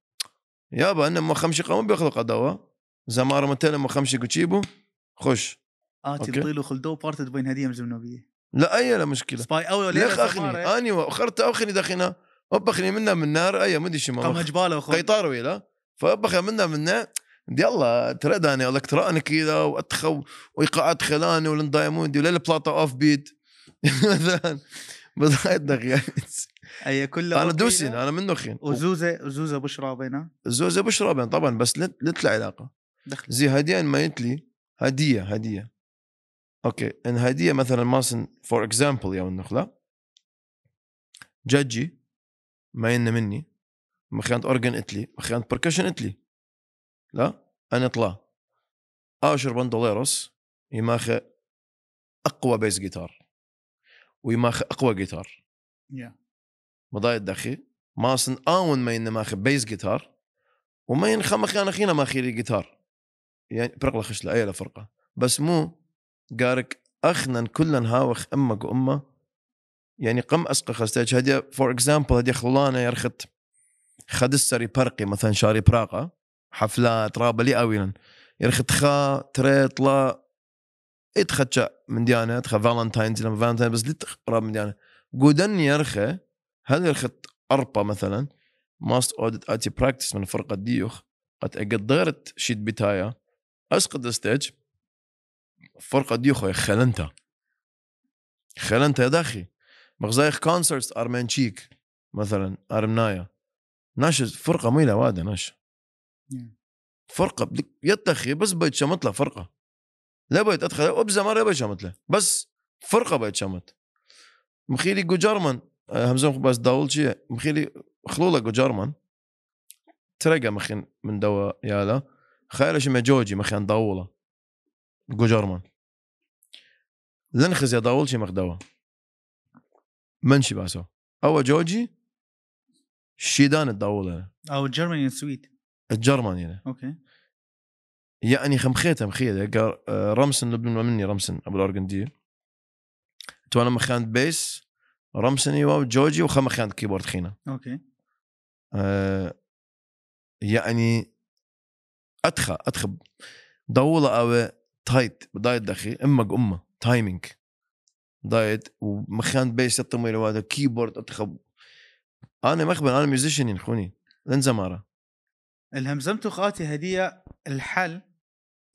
يابا انا ما خمشي قوم بيخلق قدوه زماره متنا ما خمشي كوتشيبو خش اه تبطيلو خلدو بارت تبين هديه مزمنوبية لا اي لا مشكله سباي اول ليخ اخني إيه. اني واخرت اخني دخينا ابخني منا من نار اي ما ادري شو قام جباله اخوي قيطاروي لا فابخ منا من يلا ترداني لك تراني كذا واتخو وايقاعات خلاني ولن دايموندي ولا بلاطه اوف بيت مثلا بضايت دخيل اي كله انا دوسين انا منه خين وزوزه وزوزه بشرى بينا زوزه بشرى بين طبعا بس لت لت العلاقه دخل زي هديه ما يتلي هديه هديه اوكي ان هديه مثلا ماسن فور اكزامبل يا النخله جاجي ما ين مني مخيانة اورجن اتلي مخيانة بركشن اتلي لا انا طلع اشر بندوليروس يماخ اقوى بيس جيتار ويماخ اقوى جيتار يا مضايد الدخي ماسن اون ما ين ماخ بيس جيتار وما ين خمخ انا خينا ماخي جيتار يعني برقلة خشلة اي فرقة بس مو قارك اخنا كلا هاوخ امك وامه يعني قم اسقى خستاج هدي فور اكزامبل هدي خلانا يرخت خدسري برقي مثلا شاري براقه حفلات رابلي اويلا يرخت خا تري طلا اتخشى من ديانا تخا فالنتاينز لما فالنتاين بس لتخ راب من ديانا قودن يرخى هل يرخت اربا مثلا ماست اودت اتي براكتس من فرقه ديوخ قد اقدرت شيت بتايا اسقط الستيج فرقه دي خويا خلنتها خلنتا يا داخي مغزايخ كونسرت ارمنشيك مثلا ارمنايا ناش فرقه ميلا وادا ناش نعم. فرقه يا يتخي بس بيت شمت فرقه لا بيت ادخل ابزا مره بيت بس فرقه بيت شمط مخيلي جو جرمن آه، همزون بس داولشي مخيلي خلولا جو جرمن ترقى مخين من دوا يالا خير شي جوجي مخين داولا جو جرمن لنخز ضول شي مخدوه منشي باسو او جوجي شيدان الضول انا او جرماني سويت الجرماني انا اوكي يعني خمخيتها مخية آه، رمسن لبن مني رمسن ابو الاورجنديه تو انا مخيان بيس رمسن يوا جوجي وخمخيان كيبورد خينا اوكي آه يعني اتخى اتخب ضوله او تايت بدايت دخي امك امه تايمينج دايت ومخان بيس يطم الى هذا كيبورد اتخب انا مخبر انا ميوزيشن ينخوني لن زماره الهمزمتو خاتي هدية الحل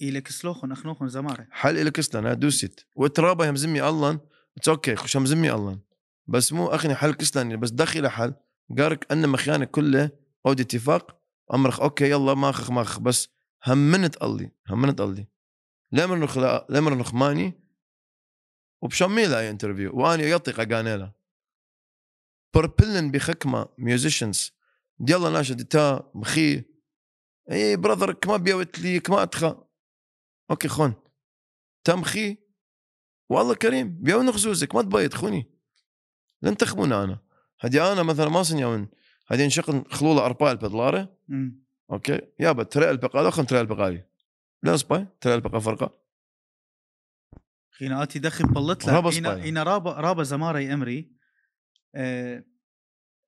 إلك سلوخن أخنوخن زمارة حل إلك كسلان دوسيت وترابا همزمي الله اتس اوكي خش همزمي الله بس مو أخني حل كسلان يعني، بس دخل حل قارك أن مخيانة كله اودي اتفاق أمرخ أوكي يلا ماخخ ماخخ بس همنت الله همنت الله لمن نخ لمن نخماني وبشمي له انترفيو واني يطيق قانيلا بربلن بخكمه ميوزيشنز يلا ناشد تا مخي اي براذر كما بيوت لي كما اتخا اوكي خون تمخي والله كريم بيو خزوزك ما تبيض خوني لن تخمون انا هدي انا مثلا ما سنيون هدي نشقن خلوله اربال البدلاره اوكي يابا ترى البقاله خن ترى البقالي لا سباي ترى البقاله فرقه خناقات دخي ببلط لها اينا, إينا رابا رابا زماري امري اه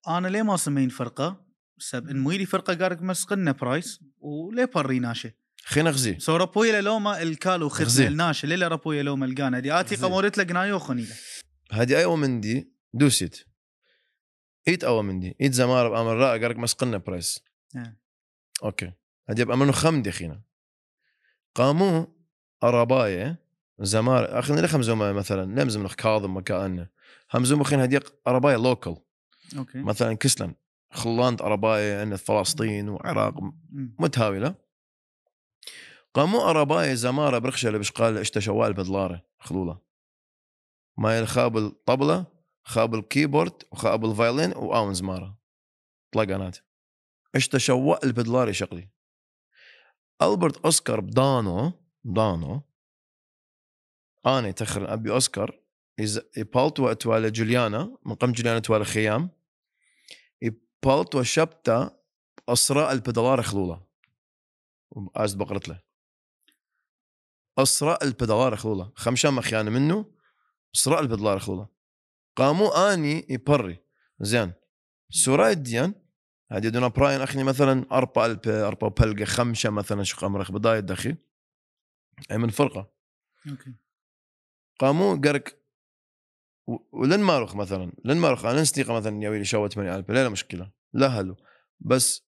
انا ليه ما سمين فرقه سب ان مويلي فرقه قارك مسقنا برايس وليه بري ناشه خينا غزي سو رابويا لوما الكالو خزي الناشه ليلا رابويا لوما القانا دي اتي قمورت لك نايو خنيله هادي اي اومندي دوسيت ايت اومندي ايت زمار بامر را قارك مسقنا برايس اه. اوكي هادي بامنو خمدي خينا قامو ارابايه زمار اخذنا نلخ همزومه مثلا نمزم من كاظم مكاننا همزومه خين هديق عرباية لوكل اوكي مثلا كسلن خلاند عرباية ان فلسطين وعراق متهاولة قاموا عرباية زمارة برخشة اللي بش قال اشتا شوال بدلارة خلولة ما خاب الطبلة خاب الكيبورد وخاب الفايلين واون زمارة طلقانات اشتا شوال بدلاري شقلي البرت اوسكار بدانو دانو انا تاخر ابي اوسكار يبالت واتوالا جوليانا من قم جوليانا توالى خيام يبالت وشبتا اسراء البدلار خلوله از بقرت له اسراء البدلار خلوله خمشان مخيانه منه اسراء البدلار خلوله قاموا اني يبري زين سوراي ديان هادي دونا براين اخني مثلا اربع اربع بلقه خمشه مثلا شو قمرخ بدايه دخي من فرقه اوكي قاموا قرك ولن ماروخ مثلا لن ماروخ انا نستيقى مثلا يا ويلي شو 8000 لا لا مشكله لا هلو بس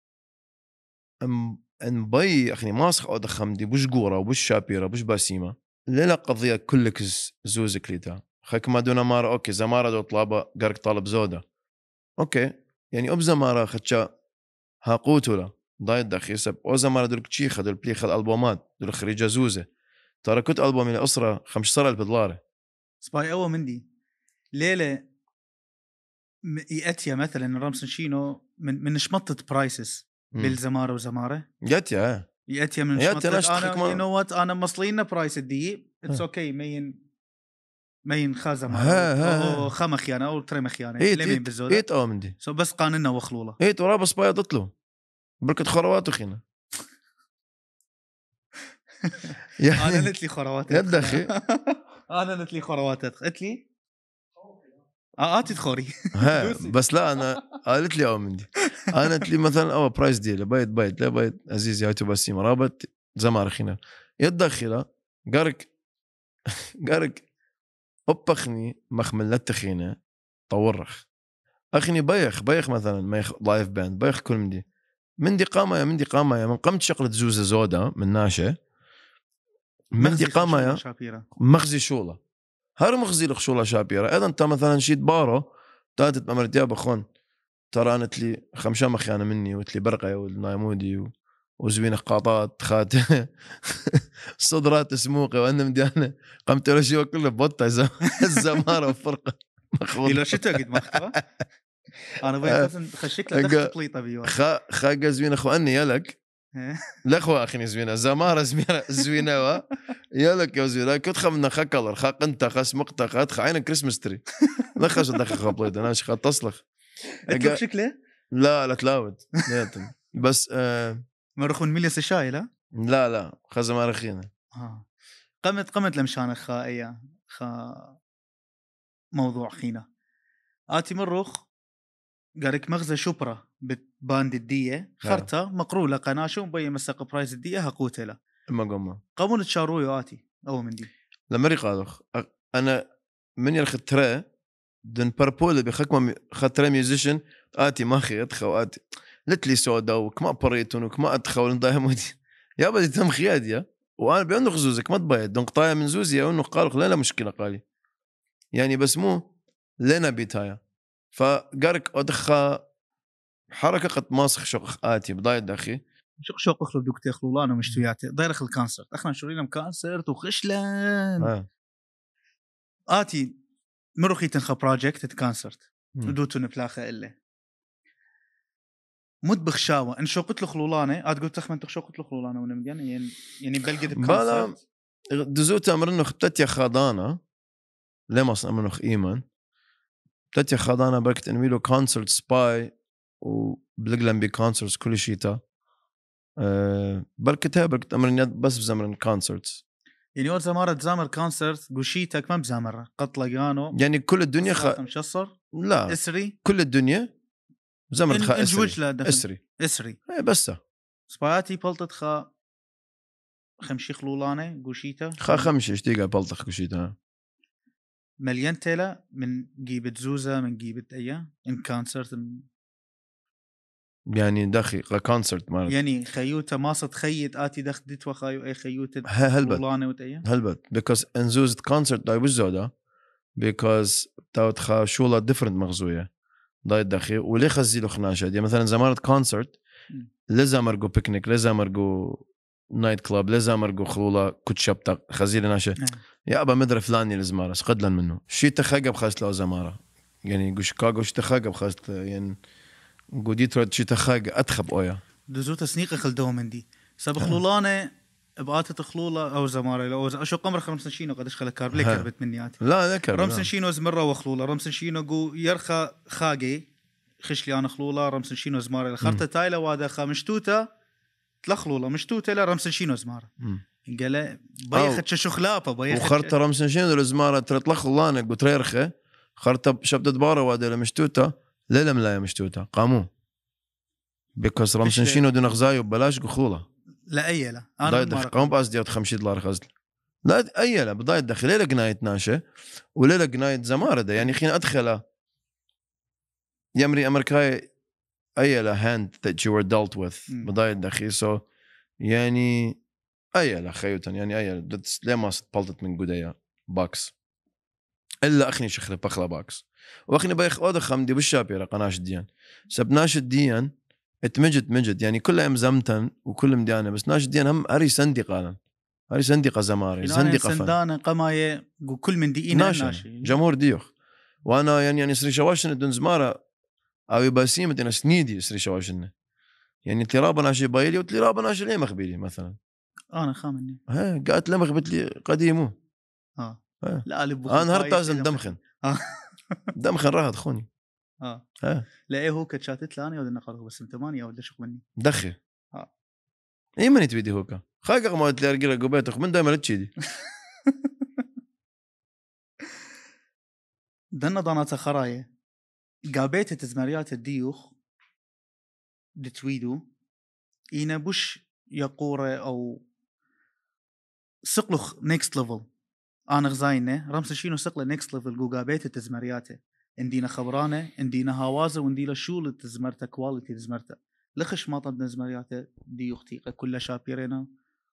ام ان باي اخني ماسخ او دخمدي بوش قوره وبوش شابيره بوش باسيمه لا قضيه كلك زوز كليتا خك ما دونا مارا اوكي زمارة دو طلابه قرك طالب زوده اوكي يعني اب زمارة خدشا هاقوتولا ضايد دخيسب او زمارة دول كتشيخه دول بليخه البومات دول خريجه زوزه تركت ألبوم من الأسرة 15000 دولار سباي أول مندي ليلة يأتيا مثلا رامسون شينو من من شمطة برايسز بالزماره وزماره يأتيا آه. يأتيا من شمطة انا يو نو وات انا مصلينا برايس الدي اتس اوكي مين مين خازم آه، آه، يعني، او خما خيانه او تريما خيانه يعني. ايت ايت ايت اومندي سو بس قاننا وخلوله ايت بس بايضت ضطلو بركة خروات وخينا يعني قلت لي خرواتات اخي انا قلت لي خرواتات قلت لي اه اعطي تخوري بس لا انا قالت لي او آه، مندي قلت لي مثلا او برايس ديل بايت بايت لا بايت عزيزي هاتو بسيم رابط زما رخينا يا دخي قارك قارك اوبخني مخمل تخينا طورخ أخني بيخ بيخ مثلا ما يخ لايف باند بيخ كل مندي مندي قامة يا مندي قامة يا من قمت شغلة زوزة زودة من ناشئ مهدي يا مخزي شولا هر مخزي لك شولا شابيرا اذا انت مثلا شيت بارو تاتت امرت يا بخون ترى انا تلي مخيانه مني وتلي برقه والنايمودي و... وزوين قاطات خات صدرات سموقه وانا مديانه قمت ولا شيء كله بطه الزماره والفرقه الى شتا قد مخطره انا بغيت خشيك لك تقليطه بيو خا خا زوين اخواني يلك الاخوه اخي زوينه زماره زوينه زوينه يا لك يا زوينه كنت خمنا خا كلر خا قنت خا سمقت خا خا عين كريسمس تري لا خا دخل خا بليد انا خا تصلخ شكله إيه؟ لا لا تلاود بس آه مرخون ميليس الشاي لا لا لا خا زمارخينا آه. قمت قمت لمشان خا ايا خا موضوع خينا اتي مرخ قالك مغزى شبرا بت باند الدية آه. خرطة مقرولة قناشة مبين مسق برايز الدية هقوتة له اما قامون تشارو يواتي او من دي لما ريقادخ انا من يرخ ترى دن بربول بخكمة خطرة ميوزيشن اتي ما خي أدخل اتي لتلي سودا وكما بريتون وكما ونضايا مودي يا بدي تم يا وانا بيعندو خزوزك ما تبايد دونك قطايا من زوزي انه قالك لا لا مشكله قالي يعني بس مو لنا بيتايا فقارك أدخل حركه قد ماسخ شوق اتي بضايد دخي شق شق تاخلو دوك انا مش مشتوياتي داير اخل كانسرت اخنا شغلنا كانسرت وخشلان آه. اتي مروخي تنخى بروجكت تكانسرت ودوتون بلاخه الا مدبخ شاوة ان شوقت له خلولانه قلت تخ من تخشوقت له خلولانه ونمجان يعني يعني بلقد بلا دزوت امر انه خطت يا خضانه لما اصلا منخ ايمن تتي خضانه بركت انويلو كونسرت سباي وبلقلم بكونسرتس كل تا أه بركتها بركت امر بس بزمر الكونسرتس يعني وقت ما تزامر كونسرت قشيتك ما مزامره قط لقانو يعني كل الدنيا خ... مشصر لا اسري كل الدنيا زمر خا خ اسري اسري اسري اي بس سباياتي بلطت خا خمشي خلولانه قشيته خا خمشي اشتيقه بلطخ قشيته مليان تيلا من جيبت زوزة من جيبت ايا ان كونسرت يعني دخي كونسرت مال يعني خيوته ما صد خيت اتي دخ دتوى وخايو اي خيوته هلبت هلبت بيكوز زوز كونسرت داي وش زودا بيكوز تاوت خا شولا ديفرنت مغزويه داي دخي ولي خزي له خناشه دي مثلا زمارت كونسرت لزامر جو بيكنيك لزامر جو نايت كلاب لزامر جو خلولا كنت شبطة خزي ناشة نعم. يا ابا مدر فلاني لزمارة قدلا منه شي تخاقب خاست لو زمارة يعني شيكاغو شي تخاقب خاست يعني Godit wat شي te أتخب أويا دزو تسنيق zo tasniek من دي سبخ لولانه بقات تخلولة او زمارة او شو قمر خمسة شينو قدش خلى كارب لي كربت مني لا ذكر رمسن شينو زمرة وخلولة رمس شينو جو يرخى خاقي خش لي انا خلولة رمسن شينو زمارة الخرطة تايلة وادخا مشتوتا تلخلولة مشتوتا لا رمسن شينو زمارة قال بايخت شو خلافة بايخت وخرطة رمسن شينو زمارة ترتلخ قلت بتريرخة خرطة شبدت بارة وادة مشتوتا لا لا الايام مشتوته قاموه بيكوز رمسنشينو دون غزاي ببلاش قخوله لا اي لا انا قامو باس ديوت 50 دولار خزل لا اي لا بضايع دخل ليله قنايت ناشا وليله قنايت زمارده يعني خين ادخله يمري امريكاي اي لا هاند that you were dealt with بضايع دخي سو يعني اي لا خيوتا يعني اي ليه ما بلطت من قدايا باكس الا اخني شخله بخلا باكس واخني بايخ اودخ خمدي بالشابيرة قناش ديان سبناش ديان اتمجت مجد يعني كل كلها زمتن وكل مديانة بس ناش ديان هم اري سندي قالن اري سندي قزماري سندي قفن سندانة قماية وكل من دي ناشن ناشي. جمهور ديوخ وانا يعني يعني سري شواشن دون زمارة او باسيمة انا سنيدي سري شواشن يعني تلي رابا ناشي بايلي وتلي رابا ناشي ليه مخبيلي مثلا انا خامني ها قالت لمخبت لي قديمو اه لا انا هرتازن دمخن آه. دم خن راهد خوني اه ها. لا ايه هو كتشاتت لاني ولا نقرأ بس ثمانية ولا شو مني دخي اه اي ماني تبيدي هوكا خاك ما لي رجلا قبيتك من دائما تشيدي دنا ضنات خرايه قابيت تزمريات الديوخ دتويدو إينا بوش يقورة أو سقلخ نيكست ليفل انا غزاينه رمس شينو سقله نيكست ليفل جوجا بيت تزمرياته اندينا خبرانه اندينا هوازه ونديله شول تزمرته كواليتي تزمرته لخش ما طب زمرياته دي اختي كلها شابيرينا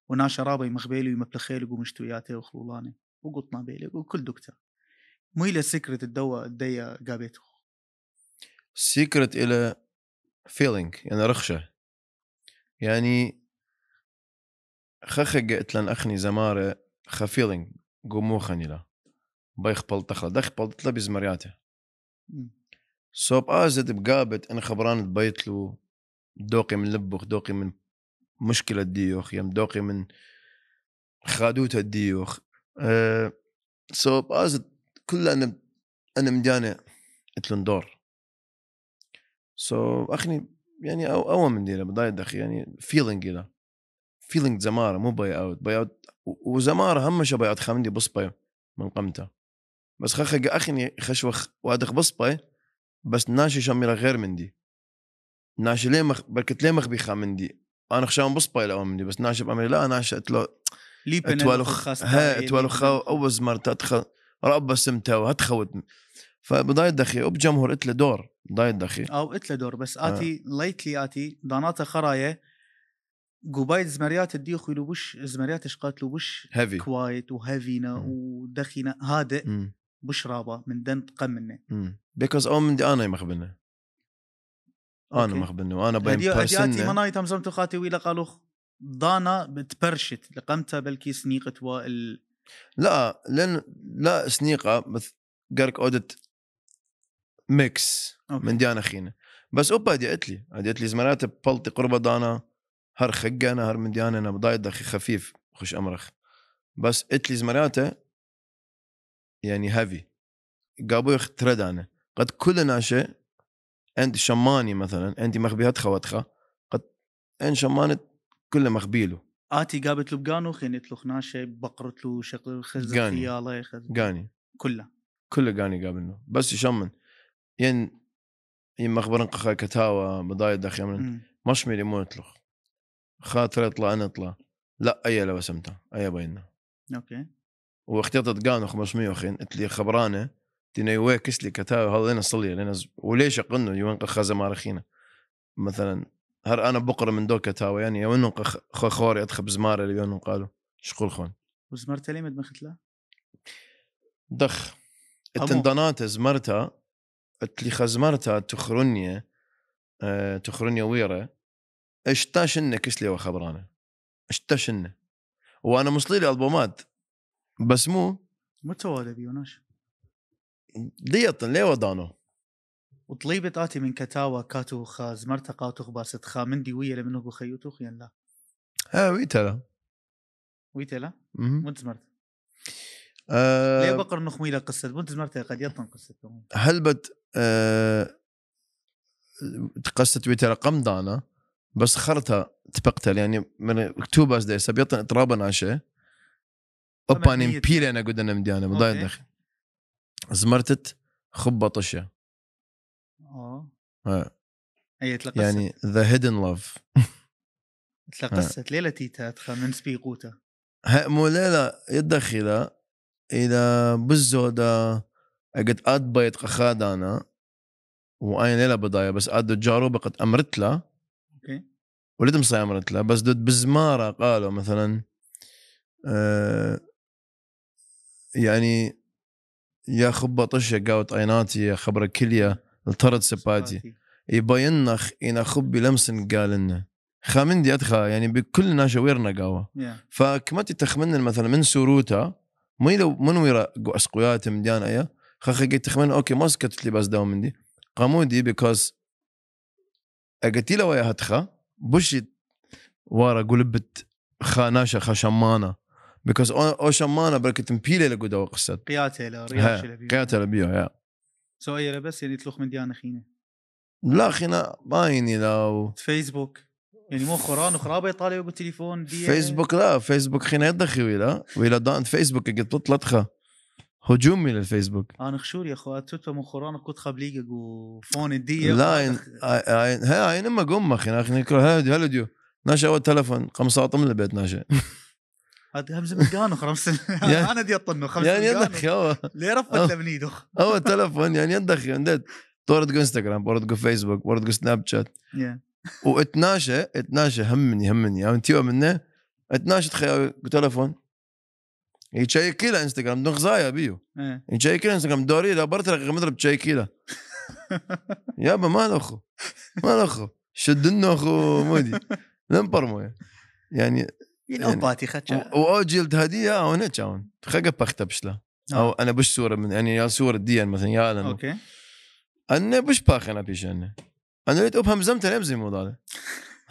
ونا شرابي مخبيلي ومبلخيلي ومشتوياته وخلولاني وقطنا بيلي وكل دكتور مو الى سيكرت الدواء الدية قابيته سيكرت الى فيلينج يعني رخشه يعني خخ قلت لن اخني زماره خفيلينج gomochanila. بيخبل تخلا دخبل طلب بزمرياته سوب ازد بقابت ان خبران بيتلو دوقي من لبخ دوقي من مشكلة ديوخ يم دوقي من خادوت الديوخ أه سوب ازد كل انا انا مدانة اتلون دور سو اخني يعني او اول من ديلا بداية اخي يعني فيلينج له فيلينج زماره مو باي اوت باي اوت وزماره شو باي اوت خامني بصبي من قمته بس خخ اخني خشوخ وادخ بصبي بس ناشي شاميرا غير مندي ناشي ليه مخ بركت ليه مخ بيخا مندي انا خشان بصبي لو مندي بس ناشي بامري لا ناشي اتلو ليبن توالخ ها توالخ اول مرة تدخل رب سمتها وهتخوت فبضاي دخي اب جمهور اتله دور ضاي دخي او اتله دور بس آه. اتي آه. ليتلي اتي داناتا خرايه قبايل زمريات الديوخ لبش زمريات اشقات لبش هيفي كوايت وهيفينا ودخينا هادئ مم. بش رابا من دن قمنا بيكوز او من دي انا مخبنا انا مخبنا وانا باين برسن هدياتي مناي تمزمتو خاتي ويلا قالوخ ضانا بتبرشت لقمتها بلكي سنيقة وال لا لان لا سنيقه بس قالك اودت ميكس أوكي. من ديانا خينا بس اوبا دي قلت لي قلت لي زمرات بلطي قربة دانا هر خقانه هر مديانه انا بضايد اخي خفيف خش امرخ بس اتلي زمراته يعني هافي قابو ترد انا قد كل ناشئ أنت شماني مثلا أنت مخبيات خواتخة قد ان شمانت كل مخبيلو اتي قابت له بقانو خينت له خناشه بقرت له شغل خز خياله قاني كله كله قاني قابلنا بس يشمن ين ين مخبرن قخا كتاوى بضايد اخي مش ميري مو خاطر اطلع نطلع لا اي لو بسمتها اي بينا اوكي واختيطت قانو 500 خين قلت لي خبرانه تينا ويكس لي كتاب هذا لنا صلي لنا وليش اقنه يوين قخازه مارخينا مثلا هر انا بقره من دوكا تاو يعني يوين خوري ادخل بزمار اللي يوين قالوا شقول خون وزمرتها ليه ما له؟ دخ التندانات زمرتها قلت لي خزمرتها تخرنيا أه تخرنيا ويره اشتا شنه كسلي خبرانه اشتاش شنه وانا مصلي لي البومات بس مو متى ولا بيوناش ديطن ليه ودانو وطليبت آتي من كتاوى كاتو خاز مرتقى خبار ستخا مندي ويا لمنه خيوتو خيان لا ها ويتلا ويتلا مد زمرت أه ليه بقر نخمي لك قصة مد زمرت قد يطن قصة هل بد أه قصة ويتلا قمضانة بس خرتها تبقتل يعني من تو باس دي سبيطن اضرابا عشاء اوبا اني مبيلي انا قد انا مديانا مضايق دخل زمرتت خبة طشة اه هي تلقست يعني ذا هيدن لاف تلقست ليلة تيتا من سبيقوتا مو ليلة يدخلا إذا بالزودة اقد أد بيت انا وأنا ليلة بضايا بس أد جارو بقد أمرت له ولد مسيمرت له بس دود بزماره قالوا مثلا آه يعني يا خبه طشه قاوت ايناتي يا خبره كليا الطرد سباتي يبين إن خبي لمسن قال لنا خامن دي أدخل يعني بكل ناشويرنا قاوة yeah. فكمتي تتخمن مثلا من سوروتا مي لو من ويرا اسقويات مديان ايا خاخي قيت تخمن اوكي ما سكتت لي بس داوم مندي قامودي بيكوز اقتي لو يا هتخا بوشي ورا قلبت خاناشا خشمانة بيكوز او شمانة بركت مبيلة لقدا وقصد رياشي رياشلا قياتي لبيو يا سو اي بس يعني تلوخ من ديانا خينا لا خينا بايني لو فيسبوك يعني مو خران وخرابة يطالعوا بالتليفون إيه؟ فيسبوك لا فيسبوك خينا يدخي ولا ولا دان فيسبوك قلت تطلع هجومي للفيسبوك انا آه، خشور يا اخو تفهم خورانا كنت خبليق وفون الدية لا هاي هاي نما قوم اخي اخي نقول هلو هالديو ناشا اول تلفون قمص اطم البيت ناشا همزه مقانو خمس يعني- انا دي اطنو خمس يعني يدخ يا ليه رفت لبني دخ اول تلفون يعني يدخ عندك طورت انستغرام طورت فيسبوك طورت سناب شات واتناشا اتناشا همني همني يعني تيوا منه اتناشا تخيل تلفون يتشيكيلا انستغرام دون غزايا بيو ايه يتشيكيلا انستغرام دوري لا غير مضرب تشيكيلا يابا ما اخو ما اخو شدنا اخو مودي لمبرمو يعني يعني اوباتي خدشا واو جلد هديه او نتشاون خقا بختا بشلا آه. او انا بش صوره من يعني يا صوره دي مثلا يا انا اوكي انا بش انا بيش انا انا ريت اوبهم زمت نمزي الموضوع هذا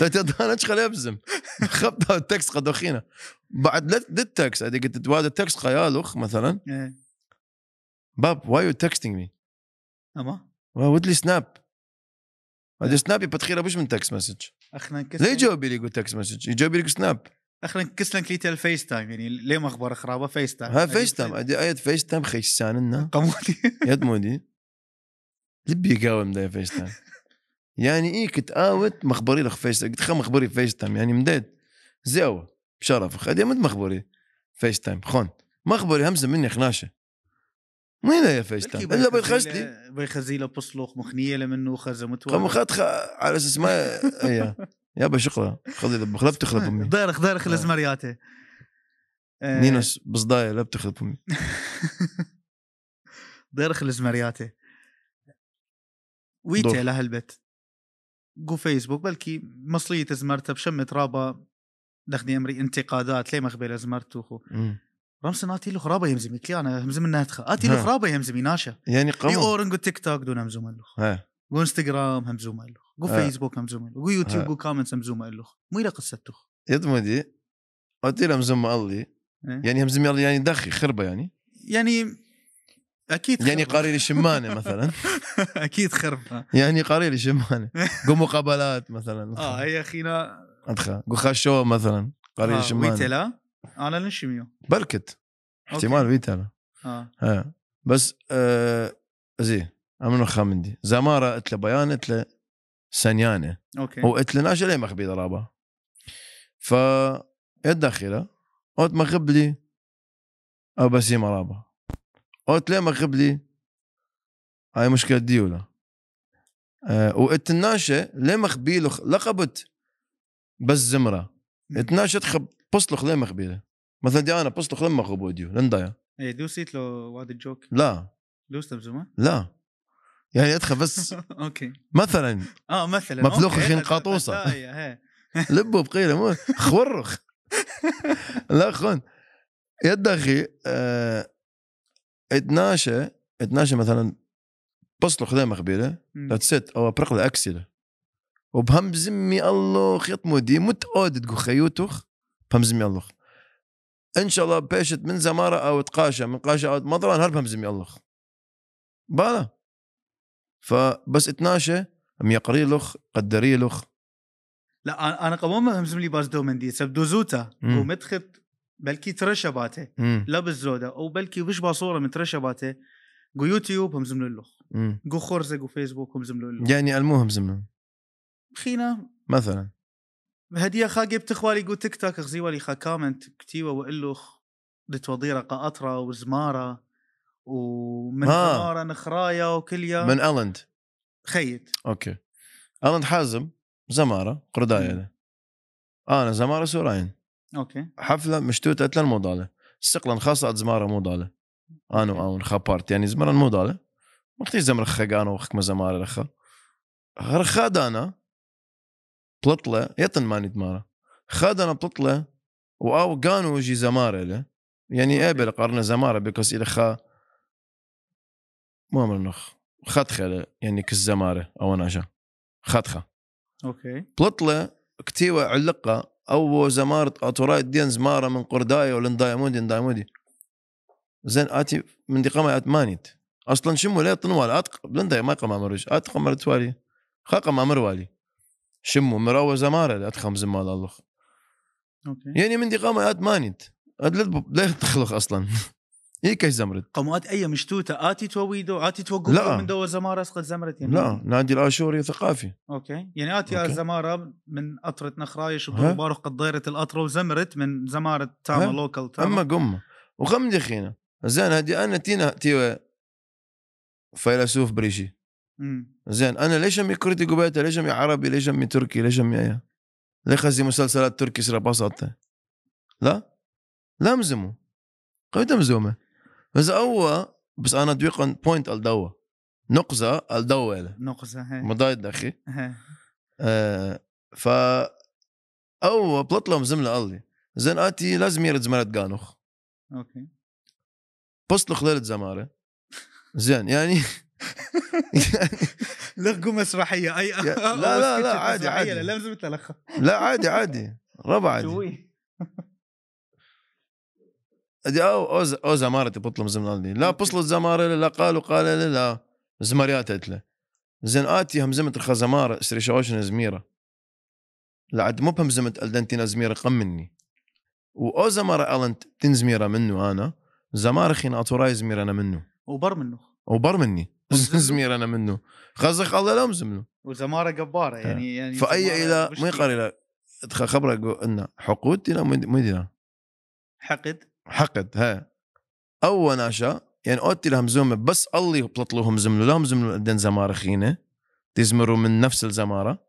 طيب، انا خلي ابزم خبط التكس قد اخينا بعد التكس هذه قلت وهذا التكست خيالوخ مثلا إيه. باب واي يو تكستينج مي اما لي سناب هذا سناب إيه. يبتخيله ابوش من تكس مسج اخنا كسل ليه جاوب لي يقول تكس مسج يجاوب لي سناب اخنا كسلن كليت الفيس تايم يعني ليه مخبر خرابه فيس تايم ها فيس تايم ادي ايد فيس تايم خيسان لنا قمودي يد مودي لبي يقاوم ده فيس تايم يعني ايه كنت اوت مخبري لك تايم قلت خا مخبري فيس تايم يعني مداد زاوة بشرف هذه مد مخبري فيس تايم خون مخبري همزه مني خناشه مين يا فيس تايم الا بيخزلي بيخزيله بصلوخ مخنيه لمنو خزه متوالي قام خد على اساس ما إيه. يا يابا خذي خذ لا تخلف امي دارخ دارخ آه. الازمرياته آه. نينوس بصدايه لا بتخلف امي دارخ الازمرياته ويتي لهالبت جو فيسبوك بلكي مصلية زمرتها بشم ترابا دخني امري انتقادات ليه مخبل زمرتو وخو رمسن اتي له خرابه يمزم كلي انا همزم الناتخه اتي له إيه. خرابه يعني يمزم ناشا يعني قمر اي اورنج تيك توك دون همزوم له جو انستغرام همزوم له جو فيسبوك همزوم له جو يوتيوب جو كومنتس همزوم له مو الى قصته يدمدي اتي له همزم الله يعني همزم الله يعني دخي خربه يعني يعني يعني اكيد خرب. يعني قرير شمانه مثلا اكيد خرب يعني قرير شمانه مقابلات مثلا اه هي اخينا ادخل خشوه مثلا قرير آه شمانه ويتلا انا لنشميو بركت احتمال ويتلا اه ها. بس آه زي امنو خامندي زماره قلت له بيان قلت له سنيانه اوكي وقلت له ناشي ليه مخبي ضربه ف يدخله قلت مخبلي او بس مرابه قلت ليه ما قبلي هاي مشكله ديولا أه الناشة ليه ما له لقبت بس زمره الناشة تخب بصلخ ليه خبيله مثلا دي انا بصلخ لما خبو ديو لندايا ايه دوسيت له واد الجوك لا دوسته بزمان لا يعني ادخل بس اوكي مثلا اه مثلا خين إيه، قاطوسه لبو بقيله مو خورخ لا خون يا اخي آه 12 12 مثلا بصلوا مخبيره خبيره ات او برق اكسله وبهم زمي الله خيط مودي اود تقو خيوتوخ بهم زمي الله ان شاء الله بيشت من زماره او تقاشا من قاشا او مضرة نهار بهم زمي الله بالا فبس 12 يقري لخ قدري لخ لا انا قوام همزم لي باز دومندي سب دوزوتا ومتخت بلكي ترشا باته لا بالزوده او بلكي بشبه صوره من ترشا باته جو يوتيوب هم زملو اللخ جو جو وفيسبوك هم زملو اللخ يعني المو هم زملو خينا مثلا هدية خا جبت اخوالي جو تيك توك خزيوالي خا كامنت كتيوه والوخ دتوضيرة قاطرة وزمارة ومن آه. زمارة نخرايا وكليا من ألند خيت اوكي ألند حازم زمارة قردايه انا زمارة سوراين اوكي حفله مشتوته مو ضاله استقلن خاصه زماره مو ضاله انا اون خابارت يعني زمرا مو ما كنتش زمر خقان وخك ما زماره رخا رخا انا بلطله يطن ماني دماره خاد انا بلطله واو قانو جي زماره له يعني إيه قبل قرنا زماره بيكوس الى خا ما منخ خطخه يعني كالزماره او ناشا خطخه اوكي بلطله كتيوه علقه او زمارت اتوراي دين زمارة من قرداية ولا دايمودي دايمودي زين اتي من دي قمة اتمانيت اصلا شمو لا طنوال اتق بلندا ما قمة مرج اتق مرتوالي خاقة ما مروالي شمو مراوة زمارة اتخم زمال الله اوكي يعني من دي قمة اتمانيت لا تخلق اصلا هيك إيه زمرد قومات اي مشتوته اتي تويدو اتي توقف لا. من دو زماره اسقط زمرد يعني لا نادي الاشوري ثقافي اوكي يعني اتي أوكي. زماره من قطره نخرايش وباروخ قضيره القطره وزمرت من زماره تاما لوكال تاما اما قمه وغم دخينا زين هدي انا تينا تيوا فيلسوف بريشي زين انا ليش امي كردي قبيته ليش امي عربي ليش امي تركي ليش امي ايه ليش خزي مسلسلات تركي سرا بساطه لا لمزمه قوي تمزومه اذا اوا بس انا دويقن بوينت الدوا نقزة الدوا نقزة هي مضايد اخي آه ف او بلطلم زملة قال زين اتي لازم يرد زمرت قانوخ اوكي بوست خلالت زمارة زين يعني يعني لغو مسرحية اي لا لا لا عادي عادي لا عادي عادي ربع عادي او اوز او زمارتي بطلم زملالني لا بصلت زمارة لا قالوا قال لا زمريات له زين اتي همزمت الخزمارة اشتري شوشن زميرة لعد مو بهمزمت الدنتينا زميرة قم مني واو زمارة النت تن زميرة منه انا زمارة خين اتوراي زميرة انا منه وبر منه وبر مني زمير انا منه خزخ الله لا زمنه وزماره جباره يعني آه. يعني فاي الى ما يقال الى خبره انه حقود دينا ما دينا حقد حقد ها او ناشا يعني قلت لهم زوم بس الله يبلط لهم زملو لهم زملو قدن زمارة خينة تزمروا من نفس الزمارة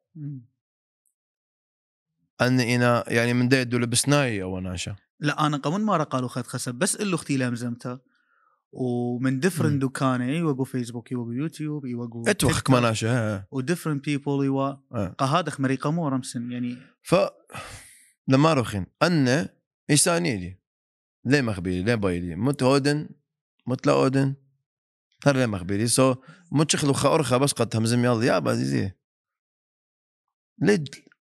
أن إنا يعني من ديد لبسناي أو ناشا لا أنا قمون ما قالوا خد خسب بس إلو اختي زمتا ومن ديفرنت دكانه يوقو فيسبوك يوقو يوتيوب اتو اتوخك مناشا وديفرنت بيبول يوا آه. قهاد خمري مو رمسن يعني ف لما روخين أن إيساني ثاني ليه مخبيلي ليه بايلي مت اودن مت لا اودن هر ليه مخبيلي سو مت شخلو خا بس قد همزم يلا يا زي ليه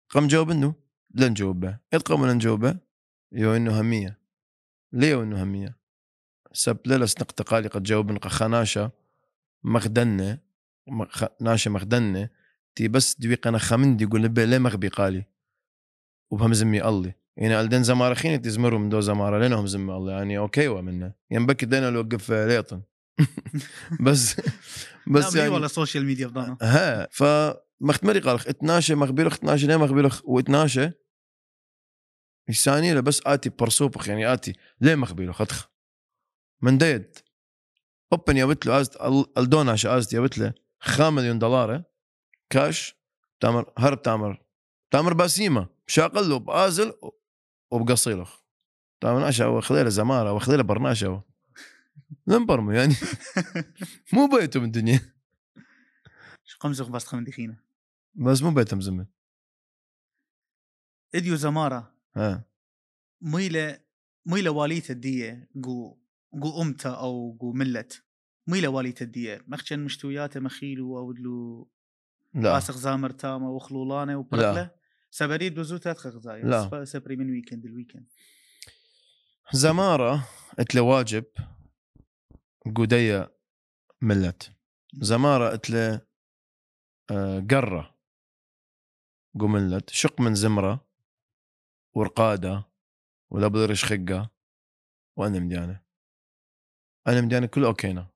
قام جاوب انه به نجاوبه لن جاوب به يو انه هميه ليه انه هميه سب للس نقتقالي قد جاوب نقا خناشة مخدنة مخ... مخدنة تي بس دوي قنا دي يقول لبه ليه مخبي قالي وبهمزمي الله يعني الدن زمارخين تزمروا من دو زماره لينهم زم الله يعني ومنه منه بك دينا نوقف ليطن بس بس نعم، يعني ولا سوشيال ميديا بضانا ها ف مختمري قال 12 مخبيلخ 12 ليه مخبيلخ و12 ثانية بس اتي برسوبخ يعني اتي ليه مخبيلخ ادخ من ديد اوبن يا بتلو ازت الدوناش ازت يا بتلو خام مليون دولار إيه؟ كاش تامر هرب تامر تامر باسيمه شاقل له بازل وبقصيله ناشا او خذيله زماره او له برناش او يعني مو بيتهم الدنيا قمزق بس خمد خينا بس مو بيتهم زمن اديو زماره ها ميله ميله واليته ديه قو قو امتا او قو ملت ميله واليته ديه مخشن مشتوياته مخيلو او دلو لا باسخ زامر تامه وخلولانه لا. سبري دوزو ثلاث غذايا لا سبري من ويكند الويكند زماره له واجب قودية ملت زماره له قره قملت شق من زمره ورقاده ولا بضرش خقه وانا مديانه انا مديانه كل اوكينا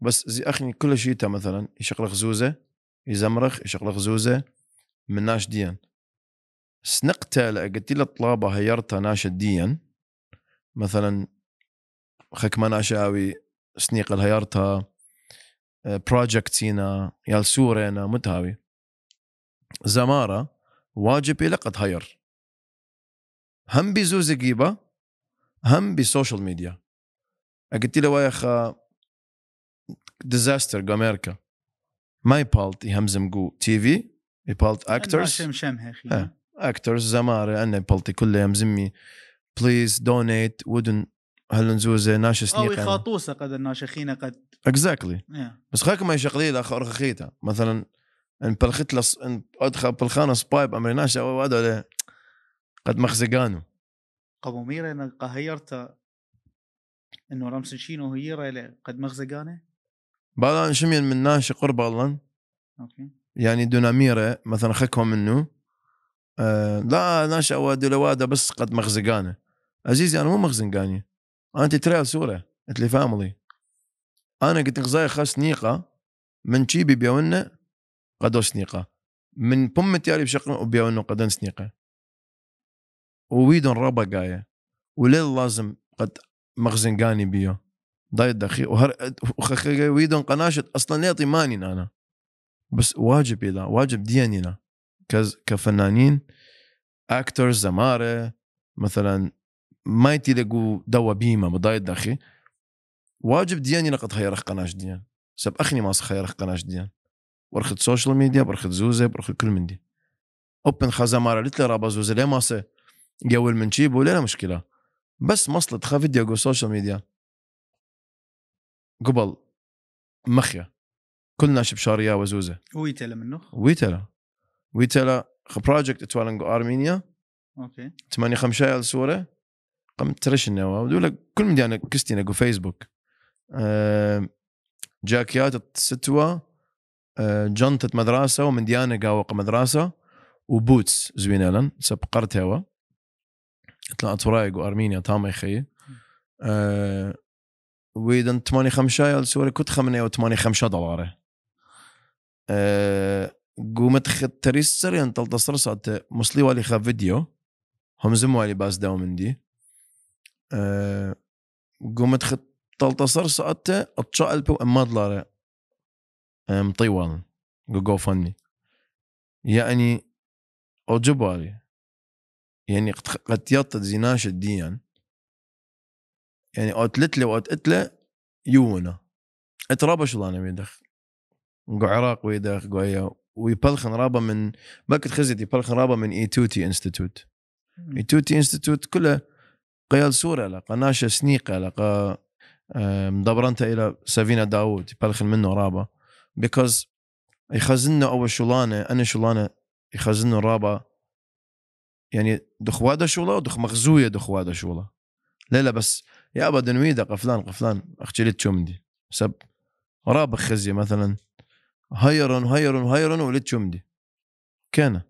بس زي اخني كل شيتا مثلا لك زوزه يزمرخ لك زوزه مناش ديان سنقت قلت للطلابه الطلاب هيرت ناشديا مثلا خك ناشاوي سنيق الهيرتها بروجكتينا آه، يال سورينا متهاوي زمارة واجب لقد هير هم بزوز جيبة هم بسوشيال ميديا قلت له يا خا ديزاستر امريكا ماي بالت يهمزم جو تي في بالت اكترز شم شم هيخي اكترز زماره انا بلطي كلهم زمي بليز دونيت ودن هل ناش سنيق او يخاطوسه قد الناشخين قد اكزاكتلي exactly. بس خاك ما يشغلي لا رخيتها مثلا ان بلخت لص ان ادخل بلخانه سبايب امريناش او قد مخزقانو قبوميرة ان قهيرت انه رمس هي ريلي قد مخزقانه بعد شمين من ناش قرب الله اوكي يعني يعني دوناميرة مثلا خكهم منه ناش آه، لا ناشا واد بس قد مخزقانه عزيزي انا مو مخزنقاني انا تريل سوره انت لي فاملي انا قلت غزاي خاص نيقه من شي بيونا قدو سنيقة من بوم تياري بشقنا بيونا قدن سنيقه وويدن ربا قايه وليل لازم قد مخزنقاني بيو ضايد دخي وهر ويدن قناشت اصلا ليطي مانين انا بس واجب يلا واجب ديانينا كفنانين اكترز زماره مثلا ما يتلقوا دوا بيما بضايد داخي واجب دياني لقد خيرخ قناش ديان سب اخني ما خيرخ قناش ديان برخد سوشيال ميديا برخد زوزه برخد كل من دي اوبن خزا مارا لتلي رابا زوزه ليه ماسه قول من شيب ولا مشكله بس مصلت خا فيديو جو سوشيال ميديا قبل مخيا كلنا شبشاريا وزوزه ويتلا منه ويتلا ويتلا بروجكت اتوالنجو ارمينيا اوكي 5 خمشايا الصوره قم ترش النوا ودولا كل مديانا كستينا جو فيسبوك جاكيات ستوا جنطة مدرسة ومديانا قاوق مدرسة وبوتس زوينة لن سبقرت هوا طلعت ورايق وارمينيا تاما يخي أه ويدن 85 سوري كنت خمني و 85 دولار أه قومت تريس سريان تلتا سرسات مصلي والي خا فيديو هم زم والي باس داو من دي أه قومت خت تلتا سرسات اتشال بو اما دلارة مطيوال جو جو فني يعني اوجبالي يعني قد يطت زيناش الديان يعني اوتلت لي واتقتله يونا اترابش الله انا بيدخ قو عراق ويدخ قو ويبلخن رابا من كنت خزيت يبلخن رابا من ايتوتي انستيتوت ايتوتي انستيتوت كله قيال سورة لقى ناشا سنيقة لقى آه، مدبرنتا الى سافينا داوود يبلخن منه رابا بيكوز يخزننا اول شولانه انا شولانه يخزننا رابا يعني دخوادا شولا ودخ مخزوية دخوادا شولا لا لا بس يا ابا دنويدا قفلان قفلان اختي لي تشومدي سب رابخ خزي مثلا هيرن هيرن هيرن ولد شمدي كان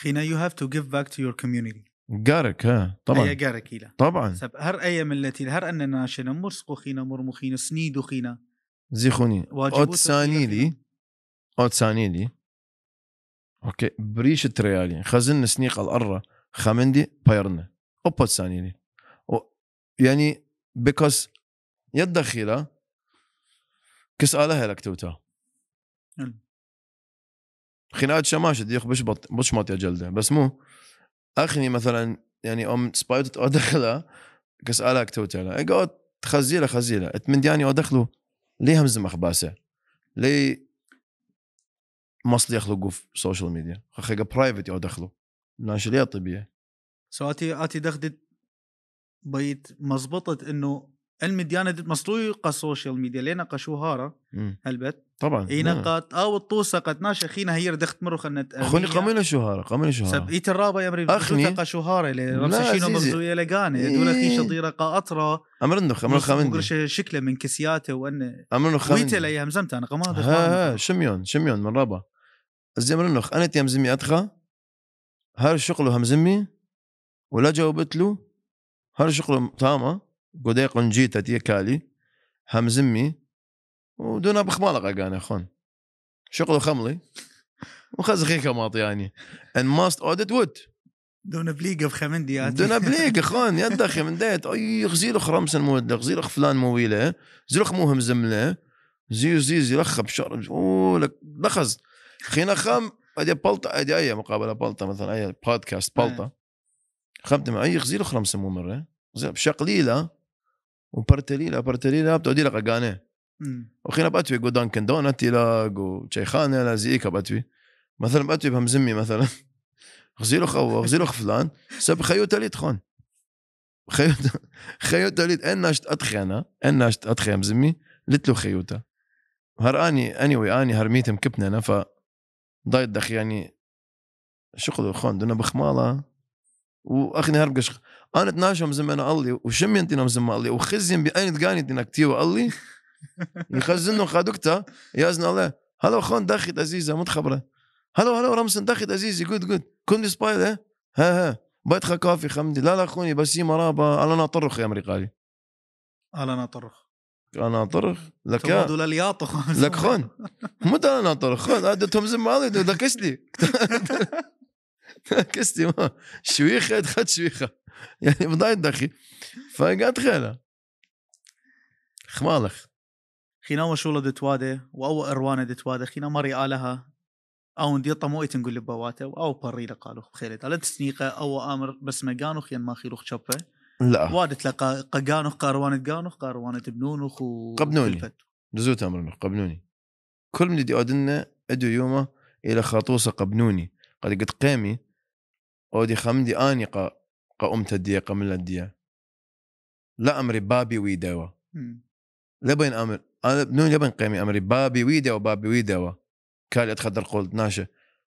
خينا يو هاف تو جيف باك تو يور كوميونيتي جارك ها طبعا اي جارك إلى طبعا سب هر اي ملتي هر اننا شنا مرسق خينا خينا سنيدو خينا خوني اوت سانيلي اوت سانيلي اوكي بريش تريالي خزن سنيق الارة خمندي بايرنا اوبوت سانيلي يعني بيكوز يدخيلا كس على لك توتا خناقه شماشه ديخ بشبط بشمط يا جلده بس مو اخني مثلا يعني ام سبايت او دخله كس الاك توتلا يعني. اقعد خزيله خزيله اتمندياني يعني او دخلو ليه همزم اخباسه ليه مصلي يخلقوا في السوشيال ميديا اخي برايفت او دخلوا ناشلية طبيعي سو اتي اتي دخلت بيت مزبطت انه المديانة ديت مسطوقة السوشيال ميديا لينقى قشو هارا هلبت طبعا اي نعم. نقات او الطوسة قد ناشا اخينا هي دخت مرو خلنا اخوني قمينا شو هارا قمينا شو هارة ايت الرابا يا مريم اخني تقى شو هارة رمسة شينو مغزوية لقانة دولا خي شطيرة قا اطرة امرنو خمر خمندي شكله من كسياته وان امرنو خمندي ويت لي همزمت انا قمادة ها ها شميون شميون من رابة زي مرنخ انا تيم زمي اتخا هار شغله همزمي ولا جاوبت له هار شغله تامه قدي قنجيتا تي كالي همزمي ودونا بخمالقه يا خون شغل خملي خيكا كماط يعني and must audit wood دونا بليقة بخمندي دونا بليقة خون يا دخي من ديت اي غزيلخ رمسن مودلخ زيلخ فلان مويله زيلخ مو همزمله زي زي زي لخ بشر لك لخز خينا خام ادي بلطة ادي اي مقابلة بلطة مثلا اي بودكاست بلطة آه. خمت مع اي غزيل خرم مو مرة بشا برتلي لا بتودي لك قانه وخينا باتوي جو دانكن دونت لاق وشيخانه لا زيكا باتوي مثلا باتوي بهمزمي مثلا غزيلو خو غزيلو خفلان سب خيو تليت خون خيوتا خيوتا اتخي انا ان ناشت اتخي مزمي لتلو خيوتا هر اني اني وي اني هرميت مكبنا انا ف ضايد دخ يعني شغل خون دنا بخماله واخني هرب قشخ انا تناشم زي ما انا قال لي وشمين تنام زي ما قال لي وخزين بأين تقاني تنك كتير قال لي يخزنو خادوكتا يازن الله هلو خون داخت عزيزة متخبرة هلو هلو رمسن داخت عزيزي جود جود كون دي سبايد ها ها بيتخا كافي خمدي لا لا بس بسيمة رابا انا ناطرخ يا امريكالي انا ناطرخ انا طرخ لك يا لك خون مت انا طرخ خون هذا تمزم مالي دكستي كسلي ما شويخه دخلت شويخه يعني بضايت دخي فقعدت خيله خمالخ خينا وشولة دتوادة وأو أروانة دتوادة خينا مري آلها أو ندي طموئت نقول لبواته أو بريلة قالوا بخيلة على تسنيقة أو آمر بس ما قانو خيان ما خيروخ شبه لا وادت لقى قانو قاروانة قانو قاروانة بنونو و قبنوني دزوت أمرنا قبنوني كل من دي أدنى أدو يومه إلى خاطوسة قبنوني قد قد قيمي أودي خمدي آنقة قومت تديا قمل تديا لا امري بابي ويداوا لبين امر انا بنون لبين قيمي امري بابي ويداوا بابي ويداوا كالي اتخدر قول ناشا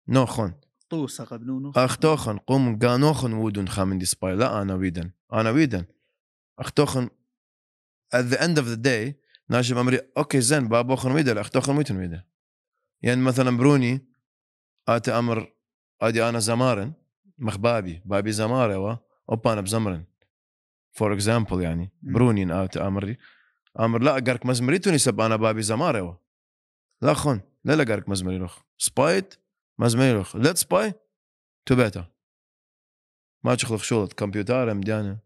نوخن طوسة قبنونو اختوخن قوم قانوخن ودون خامن دي سباي لا انا ويدن انا ويدن اختوخن at the end of the day ناشا امري اوكي زين بابو خن ويدا أختوخن اخن ويتن ويدا يعني مثلا بروني اتي امر ادي انا زمارن مخبابي بابي زماره اوبا انا بزمرن فور اكزامبل يعني برونين ات امري امر لا قرك مزمريتوني سب انا بابي زماريو لا خون لا لا قرك مزمريلوخ سبايت مزمريلوخ ليت سباي تو بيتا ما تشخلخ شغلت كمبيوتر مديانه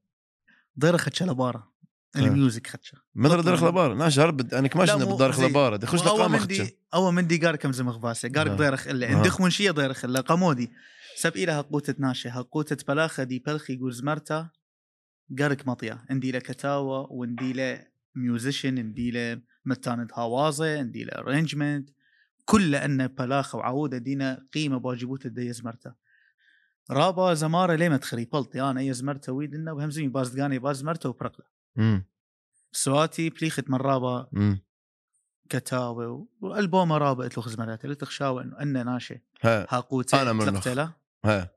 ضير خدشه لبارا يعني الميوزك خدشه من درخ لبار ناش هرب انا يعني كماش بدرخ لبارا دخوش لقامه خدشه اول من مندي قارك مزم غفاسه قارك ضيرخ اللي عندك منشيه ضيرخ آه. الا قمودي سب إلى هقوتة ناشي هقوتة بلاخة دي بلخي قول زمرتا قارك مطيا انديله كتاوة وانديله ميوزيشن انديله متانة هوازة انديله ارينجمنت كل أن بلاخة وعودة دينا قيمة بواجبوت دي زمرتا رابا زمارة ليه ما تخري بلطي يعني أنا يا زمرتا ويدنا إنه وهمزين باز دقاني باز زمرتا وبرقلة سواتي بليخت من رابا كتاوي والبومه رابط لغز مرات اللي انه انه ناشي ها قوتين تلقتله ها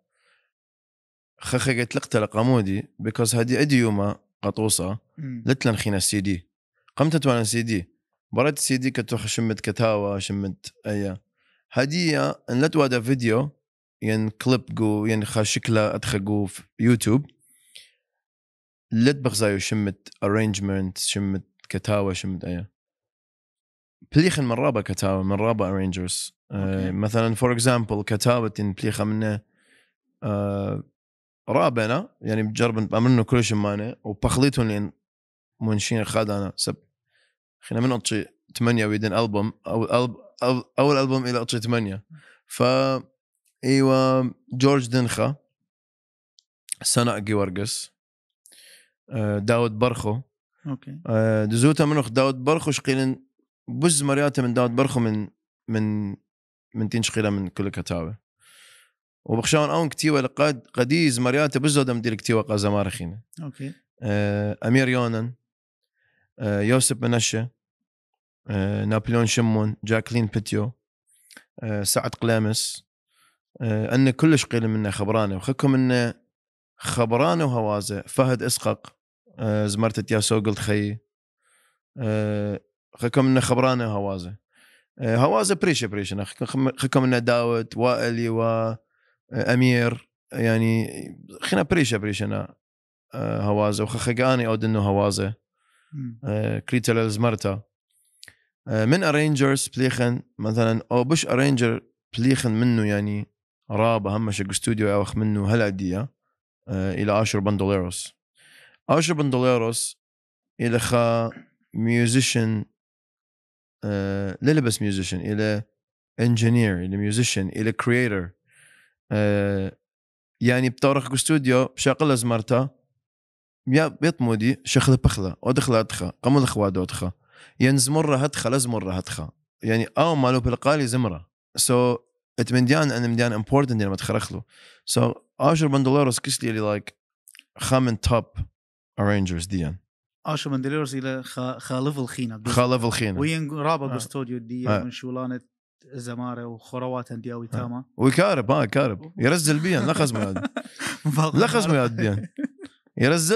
خخ قلت لقتل قمودي بيكوز هدي اديوما قطوصه لتلن خينا سي دي قمت توانا سي دي برات سي دي كتوخ شمت كتاوا شمت ايا هادي ان لتوادا فيديو ين كليب جو ين خا شكله ادخقو في يوتيوب لت بغزايو شمت ارينجمنت شمت كتاوا شمت ايا بليخن من رابا كتاوا من رابا ارينجرز okay. مثلا فور اكزامبل كتاوة بليخه منه آه، رابنا يعني بجرب بامنه شيء مانه وبخليتهم لين منشين خاد انا سب خلينا من اطشي ثمانيه ويدن البوم او ألب اول البوم الى اطشي ثمانيه ف ايوه جورج دنخا سنا جيورجس آه، داود برخو اوكي دزوتا آه، منخ داود برخو شقيلن بز مرياته من داود برخو من من من تنشقيله من كل كتابه وبخشان اون كتيوا لقد قديز مريات بزودم دي كتيوا قازا اوكي آه، امير يونان آه، يوسف منشا آه، نابليون شمون جاكلين بيتيو سعد قلامس ان كلش قيل منه خبرانه وخكم انه خبرانه وهوازه فهد اسقق زمرت يا قلت خي خكم انه خبرانه وهوازه هوازه بريشه بريشه خكم انه داوت وائلي و امير يعني خنا بريشه انا آه، هوازه وخخقاني اود انه هوازه آه، كريتا لزمرتا آه، من ارينجرز بليخن مثلا او بش ارينجر بليخن منه يعني رابا شق استوديو اوخ منه هلا ديا الى اشر بندوليروس اشر بندوليروس الى خا ميوزيشن للبس ميوزيشن الى انجينير الى ميوزيشن الى كرييتر آه، يعني بتارخ استوديو شاقل زمرتا يا بيت مودي شخل بخلا ودخل ادخا قام اخواد ادخا ينز مرة هدخا لز مرة هدخا يعني او يعني آه، مالو بالقالي زمرة سو so, ات منديان ان منديان امبورتنت لما تخرخلو سو so, اشر بندولارس كسلي اللي لايك خامن توب ارينجرز ديان اشر بندولارس الى خالف الخينة خالف الخينة وين رابع آه. استوديو ديان من شولانة زماره وخروات انديه وتاما ويكارب ها كارب يرزل بيان لخز مياد لخز مياد بيان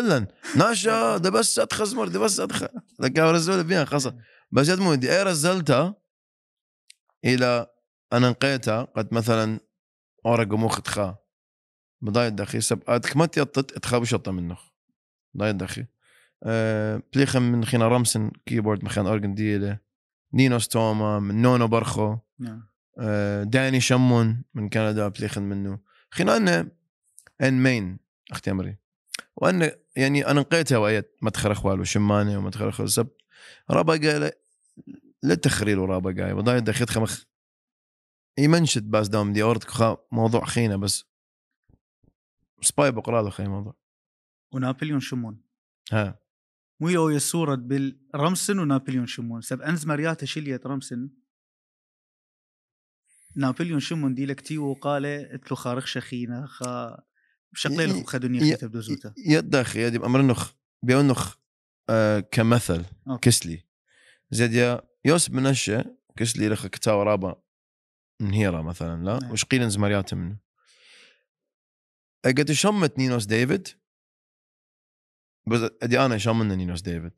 لن ناشا ده بس اتخزمر ده بس اتخ لك رزل بيان خاصه بس يدمو دي اي رزلتها الى انا نقيتها قد مثلا اورق مخ تخا بضاي دخي سب ادك ما يطت اتخا بشطه منخ ضاي دخي أه بليخم من خينا رمسن كيبورد مخان اورجن ديلي نينو ستوما من نونو برخو نعم آه، داني شمون من كندا بتاخذ منه انا ان مين اختي امري وان يعني انا نقيتها وقت مدخل اخوال وشمانه ومدخل اخوال رابا قال لا تخريل ورابقه وضاي دخيت خمخ يمنشد باس دام دي اورد موضوع خينا بس سباي بقرا له خي موضوع ونابليون شمون ها مو يو يسورد بالرمسن ونابليون شمون سب انز مرياته شليت رمسن نابليون من ديلك تي وقال اتلو خارخ شخينا خا شقلي خا خدوني خيتا بدوزوتا يدخ يدي بأمرنخ بيونخ آه كمثل أوكي. كسلي زاد يا يوسف منشة كسلي لخ كتاو رابا نهيرة مثلا لا نعم. وش قيل زمريات منه قد شمت نينوس ديفيد بس ادي انا شمنا نينوس ديفيد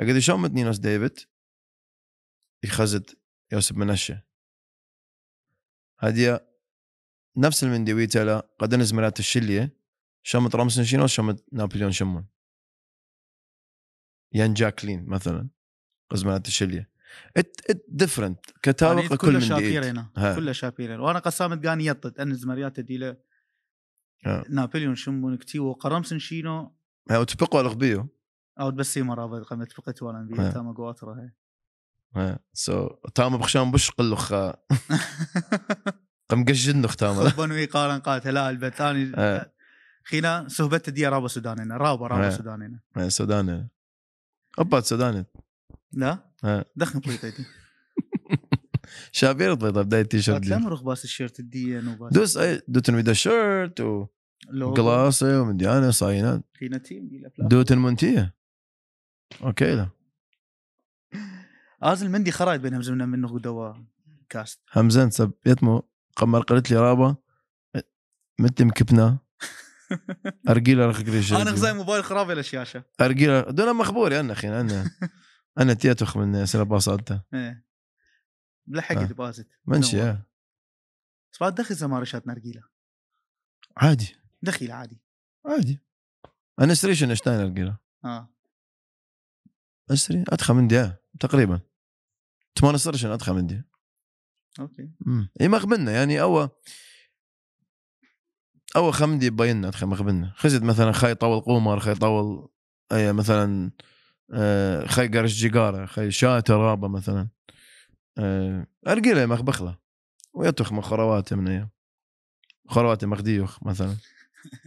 اقد شمت نينوس ديفيد يخزد يوسف منشه هادية نفس المنديويتا لا قد زمرات الشلية شمت رامس شينو شمت نابليون شمون يان يعني جاكلين مثلا قزمات الشلية ات ات ديفرنت كتالوج كل من شابيرين كل شابيرين وانا قسامت قاني يطت ان زمريات ديله نابليون شمون كتيو وقرمسن شينو او تبقوا الغبيو او بس مرة قمت بقت وانا انبيا تاما قواترها سو تام بخشام قم قش قمقش النختام خبن ويقارن البت ثاني آه. خينا صهبت دي رابا سوداننا رابا رابا سوداننا آه. سودانينا ابات آه، سودانينا لا دخن بليطيتي شابير طيب بداية التيشيرت دي تمرخ باس الشيرت دي دوس دوتن ويدا شيرت و جلاسي ومديانه صاينات خينا تيم دوت منتيه اوكي لا ازل مندي خرايط بين همزه منه دوا كاست همزه سب يتمو قمر قلت لي رابا متى مكبنا ارجيلا رخ انا خزاي موبايل خرابي الشاشه ارجيلا دون مخبوري انا اخي انا انا تيتوخ من سنه باصات ايه لحقت آه. باصت منشي ايه بس بعد دخل زمارشات نرجيله عادي دخيله عادي عادي انا سريش انا اشتاين ارجيله اه اشتري ادخل من دي تقريبا ما نصرش انا ادخل عندي اوكي اي ما يعني او او خمدي باين ادخل ما خزت مثلا خاي طول قومر خاي طول اي مثلا آه، خاي قرش جيجارة خاي شات رابة مثلا ارقله آه، مخ ويطخ من خروات من ايام خروات مخديوخ مثلا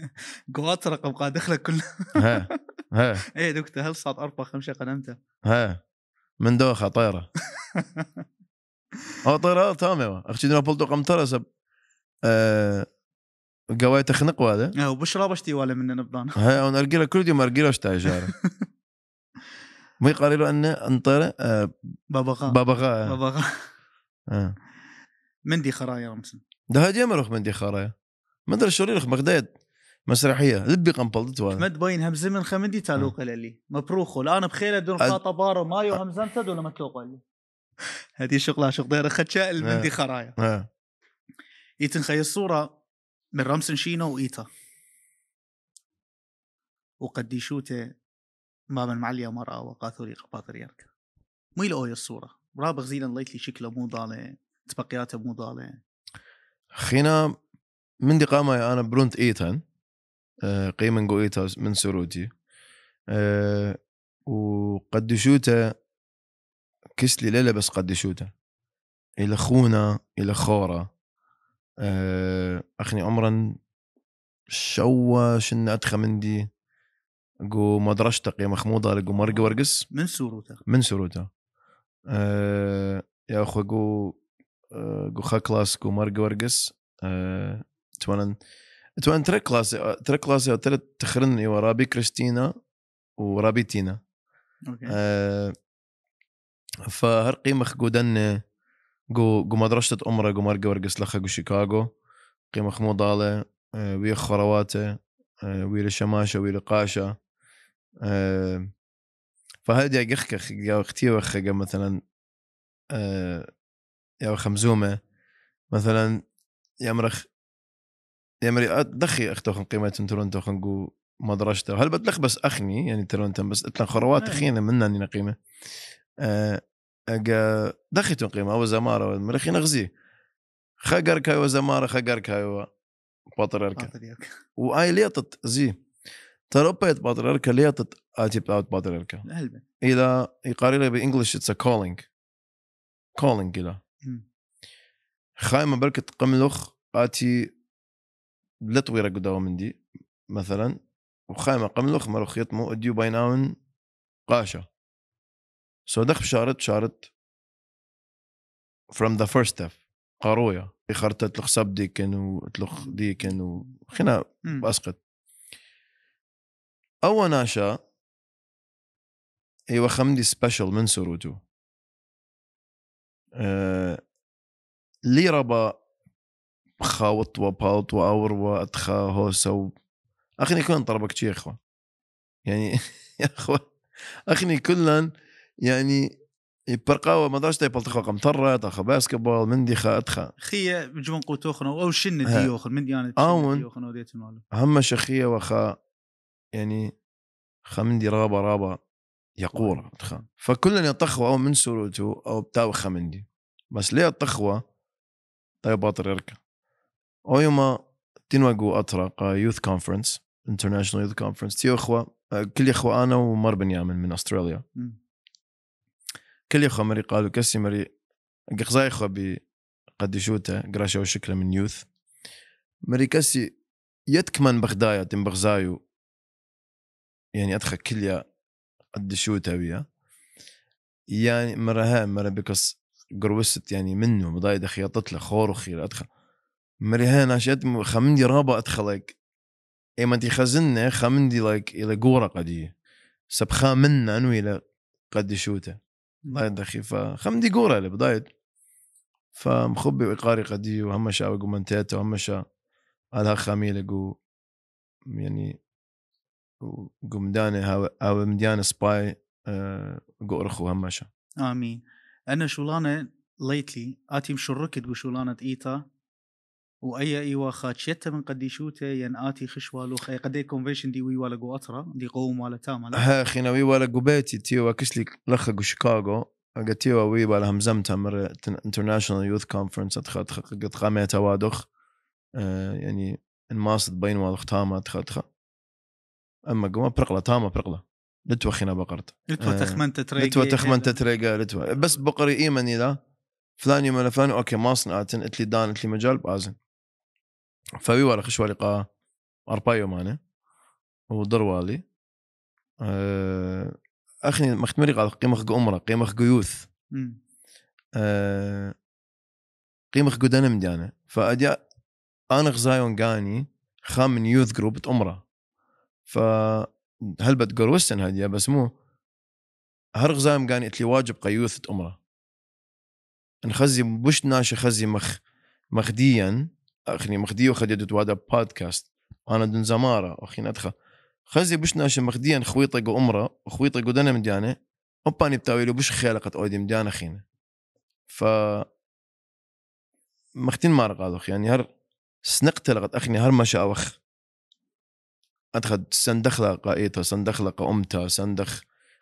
رقم ابقى دخلك كله ها ها ايه دكتور هل صار اربع خمسة قدمته ها من دوخه طيره او طيره تامي اختي دنا بلطو ترى سب قوايت قويت خنق هذا اه وبش رابشتي ولا من نبضان ها انا ارقي له كل يوم ارقي له اشتاي جاره مي قاري له انه انطر آه، ببغاء ببغاء آه. ببغاء أه. مندي خرايا رمسن ده هاجي مروخ مندي خرايا ما ادري شو ريخ بغداد مسرحيه لبي قنبلت ما تبين همزه من خمدي تالوق لي مبروخ الان بخيله دون خاطه بارو مايو همزه تدو لما توق لي هذه شغله شغل غير خدشاء المندي خرايا ايتن خي الصوره من رمسن شينو وايتا وقد يشوته ما من معليا مرأة وقاثوري قباطريركا مو لأوي الصورة رابغ زيلا لي شكله مو ضالة تبقياته مو ضالة خينا من دقامة أنا برونت إيتن قيمة قويتها من سروتي آه، وقد شوته كسلي ليلة بس قد شوته إلى خونا إلى خورة آه، أخني عمرا شوى شن أدخى مندي قو مدرشتا قيمة خموضة قو مرق ورقس من سوروتا من سوروتا أه يا أخو قو آه، قو خا كلاس قو مرقة ورقس أه تو ان تريك كلاسي تريك كلاسي تلت تخرني ورابي كريستينا ورابي تينا اوكي آه فهر قيمة خقودن جو جو مدرسة أمرا جو مرقة ورقس لخا جو شيكاغو قيمة خمو ضالة آه، ويا خرواتة آه ويا شماشة ويا قاشة آه فهاد يا قخك يا اختي وخ مثلا آه، يا خمزومة مثلا يا مرخ يا مري دخي اختوخن قيمه تورنتو قو مدرجته هل بتلخ بس اخني يعني تورنتو بس اتلن خروات نعم. اخينا منا اني قيمه اجا آه، دخيتون قيمه وزماره مرخينا غزي خقر كايو زمارة خقر كايو باتريركا واي ليطت زي تربيت باتريركا ليطت اتي باوت باتريركا اذا يقاري بالانجلش اتس ا كولينج كولينج كذا خايمه بركة قملخ اتي لطويره قداو مندي مثلا وخايمه قملو ملوخيط مو اديو بايناون قاشا سو دخ بشارت شارت from the first step قاروية اخرت تلخ سب ديكن وتلخ ديكن وخنا باسقط او ناشا ايوه خمدي سبيشل من سروجو أه لي ربا خاوط وباوط واور واتخا هوسه و... اخني كلن طربك يا اخوان يعني يا اخوان اخني كلن يعني يبرقاوة ما داش تيبل تخا قمطرة تخا باسكتبول مندي خا اتخا خيا قوتو قوتوخنا او شن ديوخن مندي انا ديوخن وديت اهم شخية وخا يعني خا مندي رابا رابا يقورة اتخا فكلن يطخوا او من سروتو او بتاو خا مندي بس ليه الطخوة طيب باطر يركع اويوما تنوقو اطرق يوث كونفرنس انترناشونال يوث كونفرنس تيو اخوه آه، كل اخوه انا ومر بنيامن من استراليا كل اخوه مري قالوا كسي مري قخزاي اخوه بي قد شوتا قراشا وشكله من يوث مري كسي يتكمن بغدايا تم بغزايو يعني ادخل كليا قد شوتا بيا يعني مرة ها مرة بكس قروست يعني منه بضايد اخي خور وخير ادخل مريهان اشياء خمندي رابا اتخلق اي ما تيخزننا خمندي لايك الى قوره قدي سبخا منا انو الى قد شوته لا دخي فخمدي قوره بدايت فمخبي وإقاري قدي وهمشا وهم وهمشا قالها خميل قو يعني قمدانة هاو, هاو مديانة سباي آه، قو هم شا آمين أنا شولانة ليتلي آتي مشركت قو شولانة إيتا واي ايوا خاتشيتا من قد يشوته ين يعني اتي خشوالو خي قد فيشن إيه دي وي ولا قواترا دي قوم ولا تام ها خينا وي ولا قبيتي تيوا كشلي لخق شيكاغو يو وي ولا همزمتها مر انترناشونال يوث كونفرنس قد قامية توادخ آه، يعني ان الماصد بين واضخ تاما تخ اما قوم برقله تامه برقله لتو خينا بقرت لتو آه، تخمن تتريق لتو تخمن تتريق لتو بس بقري ايمن اذا فلان يوم فلان اوكي ما صنعتن اتلي دان اتلي مجال بازن فبيوارخ شوالقة أربايو ماني ودروالي أه أخني مختمري قال قيمة أمرة قيمة يوث أه قيمة قدنا ديانا فأدي أنا غزايون قاني خام من يوث جروب أمرة ف هل بتقول وستن هادي بس مو هر غزايم قاني اتلي واجب قيوثة أمرة نخزي بوش ناشي خزي مخ مخديا اخني مخديه وخديت وادا بودكاست انا دون زماره اخي ندخل خزي بش ناش مخديا خويطه جو امره وخويطه جو دنا مديانه وباني بتاوي له بش خلقت اودي مديانه خينا ف مختين مارق اخي يعني هر سنقت لقد اخني هر ما شاوخ ادخل سندخلة قائتها سندخلة قأمتها سندخ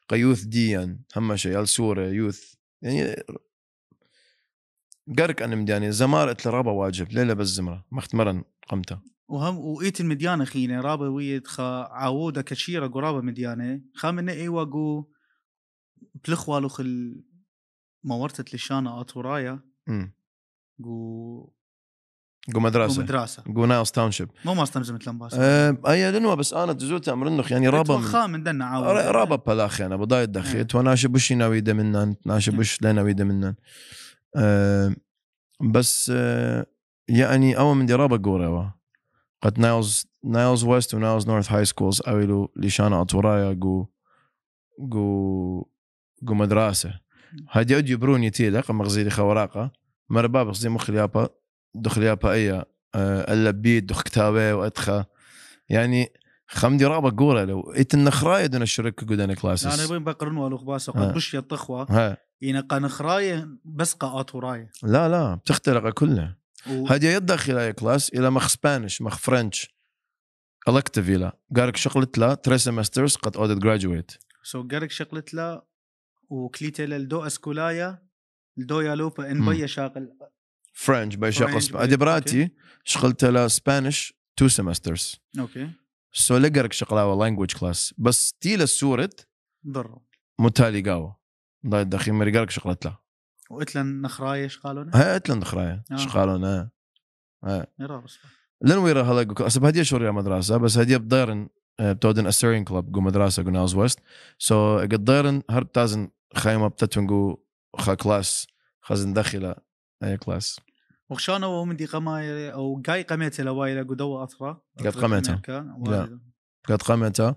قيوث ديان هم شيال سورة يوث يعني قرق انا مدياني زمار قلت رابا واجب ليلة بس زمرة ما اختمرن قمتها وهم وقيت المديانة خينة رابا ويد خا عودة كشيرة قرابة مديانة خا من إيه ايوا قو بلخوالوخ ال مورتت لشانة اطورايا قو قو مدرسة قو مدرسة قو نايلز تاونشيب مو مارس تمزم تلمباس اه اي آه، دنوا بس انا تزوت امرنخ يعني رابا من, من دنا عاود رابا بلاخ يعني بضايد دخيت اه. توناشي بوش ناويدة منن ناشي إيه. بوش لا ناويدة منن آه، بس آه، يعني اول من ديرابا قوريوا قد نايلز نايلز ويست ونايلز نورث هاي سكولز اويلو لشان اطورايا جو جو جو مدرسه هادي اوديو بروني تيلا لي خوراقه مرباب بصدي مخ ليابا دخ ليابا ايا آه، اللبيد دخ كتابه وادخا يعني خمدي رابا قورة لو اتن خرايد انا شرك قدان كلاسس يعني انا بين بقرن والو خباسه قد بش يطخوا ينقن يعني خرايه بس قاءات ورايه لا لا بتخترق كلها و... هذه داخل هاي كلاس الى مخ سبانش مخ فرنش الكتيف الى قالك شغلت لا تري سمسترز قد اودت جراجويت سو قالك شغلت لا وكليتا الدو اسكولايا الدو يا لوبا ان بيا شاغل فرنش بيا شاغل ادي براتي شغلت لا سبانش تو سمسترز اوكي سو لقرك شغله لانجوج كلاس بس تيلا السورة ضر متالي قاوه ضايت يدخي مري قالك شو قلت له وقتلن نخرايه ايش قالوا ايه قلت نخرايه آه. ايش قالوا ايه لن ويرا هلا هسه بهديه شوري مدرسه بس هديه بدايرن آه، بتودن استرين كلوب جو مدرسه جو ناوز ويست سو قد دايرن هر تازن خايمه بتتون جو خا كلاس خازن داخله اي آه، كلاس وخشانه وهم دي قمايري او جاي قميته لوايله قدوه اطرا قد قميته قد قميته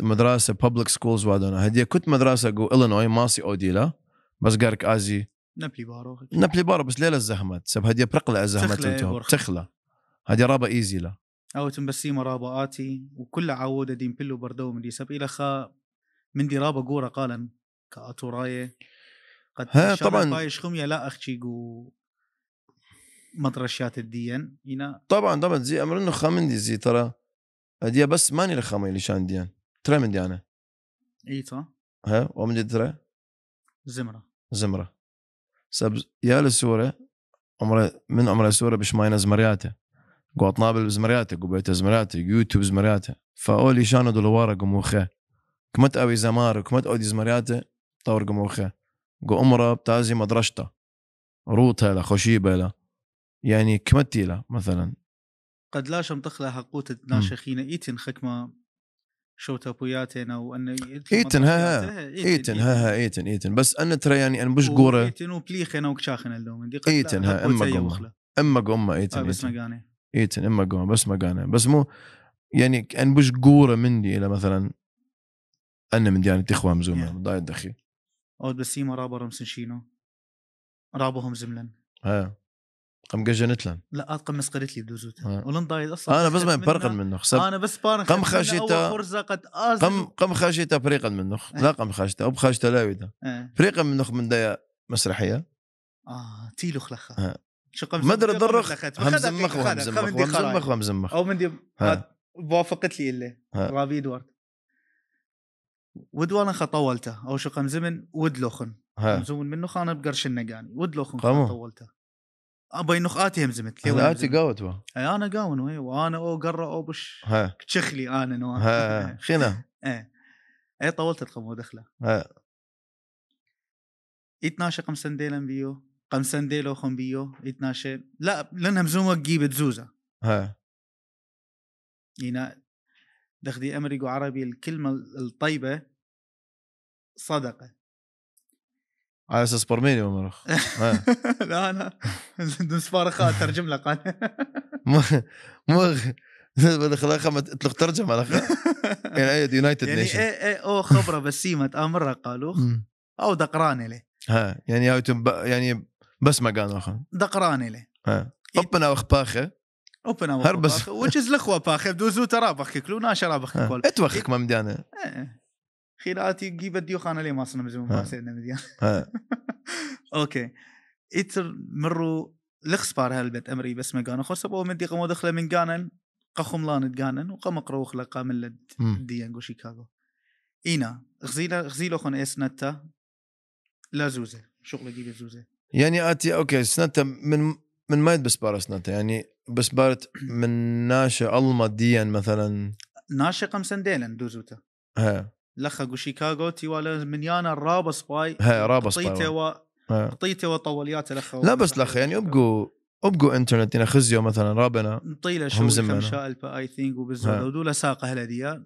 مدرسه بابليك سكولز وادونا هدي كنت مدرسه جو الينوي ماسي اوديلا بس قارك ازي نبلي بارو نبلي بارو بس ليله زهمت سب هدي برقله زهمت تخلى هدي رابا ايزي لا او تنبسيمه رابا اتي وكل عودة دين بلو بردو من دي سب الى خا من دي رابا قورا قالا كاتورايه قد ها طبعا بايش خميه لا اختي جو مطرشات الدين هنا طبعا طبعا زي امر انه خامن دي زي ترى هدي بس ماني اللي شان ديان ترى من ديانا يعني. ايتا ها ومن دي ترى زمره زمره سب يا لسورة عمره من عمره سوره بش ماينا مرياته قوات نابل بزمرياته قبيته زمرياته يوتيوب زمرياته فاولي شانو دولوارا قموخه كمت اوي زمار كمت اودي زمرياته طور قموخه قو عمره بتازي مدرشته روت هلا خشيبه هلا يعني كمتي مثلا قد لا شم تخلى حقوت ناشخين ايتن خكمه شوت ابوياتن او انه ايتن ها ها ايتن ها ها ايتن ايتن بس انا ترى يعني انا مش قوره ايتن وبليخن او كشاخن ايتن ها اما قوم اما قوم ايتن آه، بس مقانه ايتن اما قوم بس مقانه بس مو يعني انا مش قوره مني الى مثلا انا من ديانة اخوان مزومة yeah. ضايع دخي او بس سيما رابا رمسن شينو رابهم زملن ها قم قجنت لن لا قم قريت لي بدوزوتا آه. ولن ضايد اصلا انا بس ما برقل منه خسرت انا بس بارن قم خاشيتا قد قم قم خاشيتا بريقل منه إيه. لا قم خاشيتا اب خاشيتا ويدا إيه. بريقل منه من دايا مسرحيه اه تيلو خلخا آه. شو قم مدري ضرخ همزمخ همزمخ همزمخ او من دي وافقت لي اللي رابي ادوارد ودوانا خطولته او شو قم زمن ودلوخن زمن منه خانه بقرش النقاني ودلوخن خطولته ابا انه اخاتي همزمت لي اتي قاوت اي انا قاون وانا او قرا او بش تشخلي انا نوع خنا اي طولت طولت القمو دخله يتناشى قم سنديلن بيو قم سنديل خم بيو يتناشى لا لان همزومه تجيب تزوزه ها هنا دخدي امريكو عربي الكلمه الطيبه صدقه على اساس برميلي ومرخ لا انا مصفارخة اترجم لك انا مو ما تطلق ترجم على يعني ايد أيوة، يونايتد يعني اي اي إيه، او خبره بسيمه امره قالوخ او دقراني لي ها يعني يعني بس ما قالوا اخو دقراني لي ها اوبن او خباخه اوبن او هربس وجز الاخوه باخه دوزو ترابخ كلو ابخ كل اتوخك مدانه إيه. خيراتي آه، جيب الديوخ خانه لي ما صنع مزوم سيدنا مديان اوكي اتر مرو لخص بار هالبت امري بس ما مقانا خسب او مدي قمو دخله من كانن قخم لان تقانن وقم قروخ لقا من لد شيكاغو اينا غزيلا غزيلو خون اس نتا لا زوزه شغله جيب زوزه يعني اتي اوكي سنتا من من ما بس بار سنتا يعني بس بارت من ناشا الما ديان مثلا ناشا قم ديلن دوزوتا ايه لخقوا شيكاغو تي من يانا الراب سباي هي رابا سباي قطيته و... وطولياته لخوا لا بس لخ يعني ابقوا ابقوا انترنت يعني خزيو مثلا رابنا نطيله شو كم شالفة اي ثينك وبزول ودوله ساقه هلديا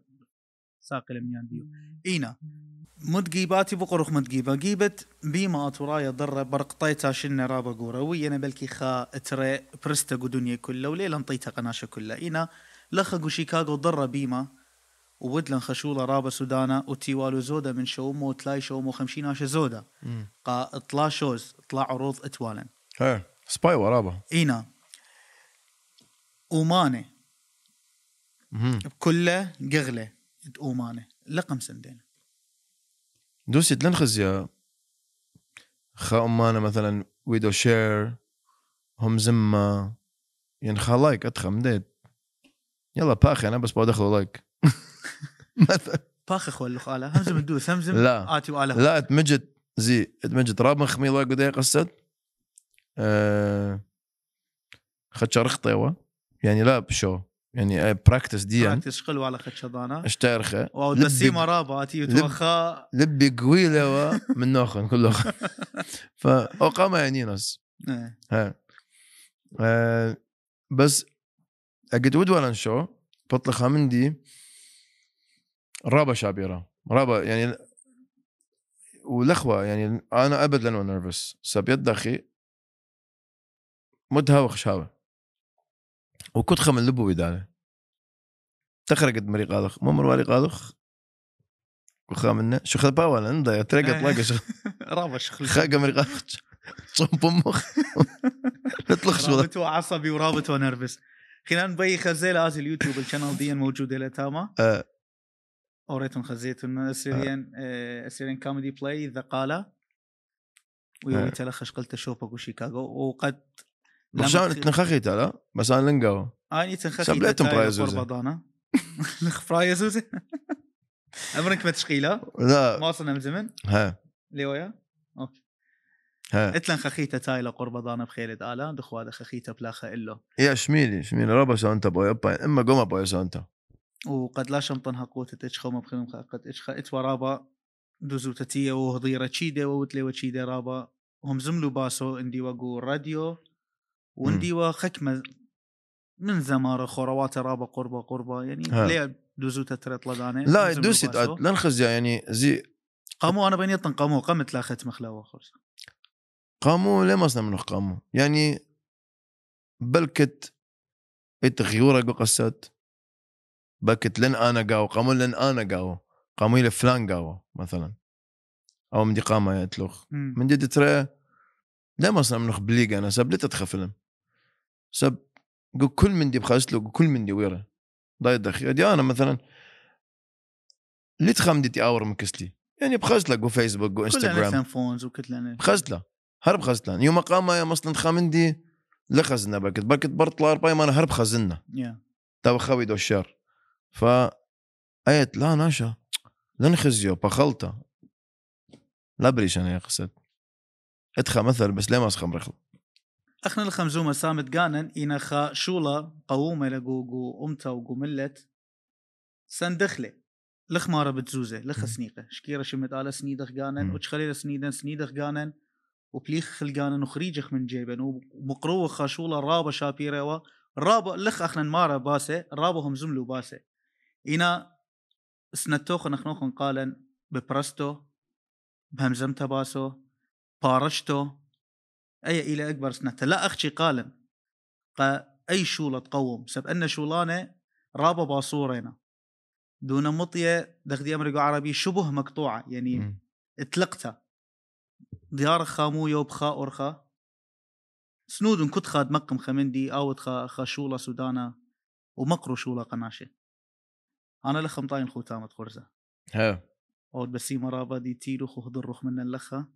ساق لمنيان ديو اينا مد جيباتي بقرخ مد جيبة جيبت بيما أتورايا ضرة برقطيتا شن رابا قورة وينا بلكي خا تري برستا ودنيا كله وليلا نطيتا قناشة كلها إينا لخقوا شيكاغو ضرة بيما وبدلن خشولة رابة سودانا وتيوالو زودا من شومو تلاي شومو خمشيناش زودا قا اطلع شوز اطلع عروض اتوالن ايه سباي ورابة اينا اوماني بكله قغله اوماني لقم سندين دوسي تلنخز يا خا امانه مثلا ويدو شير هم زمه ينخا لايك اتخم ديت يلا باخي انا بس بدخل لايك مثلا باخخ ولا خاله همزم الدوس همزم لا اتي واله لا اتمجد زي اتمجد رابن خميضة ايه قصد أه خشرخ طيوة يعني لا بشو يعني براكتس دي براكتس قل على خشضانة اشتارخة واو دسيما رابا اتي توخا لبي لوا من نوخن كل فا فاقامة يعني ناس إيه. ها أه بس اقد ود ولا شو بطلخ همندي رابا شابيرا رابا يعني والاخوه يعني انا ابدا ما نيرفس سبيت دخي مدها وخشاوه وكتخة من لبو بدالة تخرج دمري قالخ مو مرواري قالخ وخا إيه. شو شخل باول عندها ترقى طلاقة شخل رابا شخل خاقة مري قالخ صنب مخ تطلخش ولا رابط عصبي ورابط ونرفز خلينا نبي خزيل هذه اليوتيوب الشانل دي موجوده لتاما إيه. اوريت من خزيت اسيريان اسيريان كوميدي بلاي ذا ذقاله تلخش قلت اشوفك وشيكاغو وقد عشان تنخخيت لا بس انا لنقاو آه، اني تنخخيت سبليتهم آه، برايزوزه نخ برايزوزه عمرك ما تشقيله لا ما وصلنا من زمن ها لي ويا اوكي ها اتلن خخيته تايلا قرب ضانا بخيلد الا دخوا خخيته بلاخه الا يا شميلي شميلي ربا سانتا بويا اما قوم بويا سانتا وقد لا شمطنها اتش اتشخو بخيم قد اتوا رابا دوزو تتية وهضيرة تشيدة ووتلي وتشيدة رابا هم زملو باسو اندي وقو راديو واندي وخكمة من زمارة خروات رابا قربا قربا يعني ليه دوزو تترى لدانة لا دوسيت لن خزيا يعني زي قامو انا بين يطن قامو قامت لا ختم خلاوة خرس قامو ليه ما منه قامو يعني بلكت اتغيورة قصات بكت لن انا قاو قاموا لن انا قاو قاموا لي فلان قاو مثلا او من قامة يتلوخ من جد ترى لا ما صنع منخ بليق انا سب لا تدخل سب قو كل من دي بخاسلو كل من دي ويره ضاي دخي دي انا مثلا لي خام دي اور مكسلي يعني بخاسلة قو فيسبوك قو انستغرام تلفونز وكتلنا بخاسلة هرب خزلان يوم قامة يا مصلا تخام دي لخزنا بكت بكت برطلار باي ما انا هرب خزنا yeah. تبا خوي دو الشر فقلت لا ناشا لنخزيو بخلطة لا بريش انا قصد ادخى مثل بس ليه ما اسخم رخل اخنا الخمزومة سامت قانن خا شولا قوومة لقوقو أمتا وقملت سندخلة لخمارة بتزوزة لخ سنيقة شكيرة شمت على سنيدخ قانن وتشخلي سنيدن سنيدخ قانن وبليخ خلقانن وخريجخ من جيبن ومقروخ شولا رابة شابيرة رابة لخ أخنا مارة باسة رابا هم زملو باسة اینا سنتوخن اخنوخن قالن ببرستو بهمزم تباسو بارشتو أي إلى أكبر سنته لا أخشي قالن قا أي شولة تقوم سب أن شولانة رابة باصورنا دون مطية دخدي أمريكا عربي شبه مقطوعة يعني اتلقتا ديار خامو يوب خا أورخا سنود كنت خاد مقم خمندي أو خا خا شولة سودانا ومقرو شولة قناشة انا لخم طاين خو تامت خرزه ها او بسي مرابا دي تيلو خو هدر من اللخه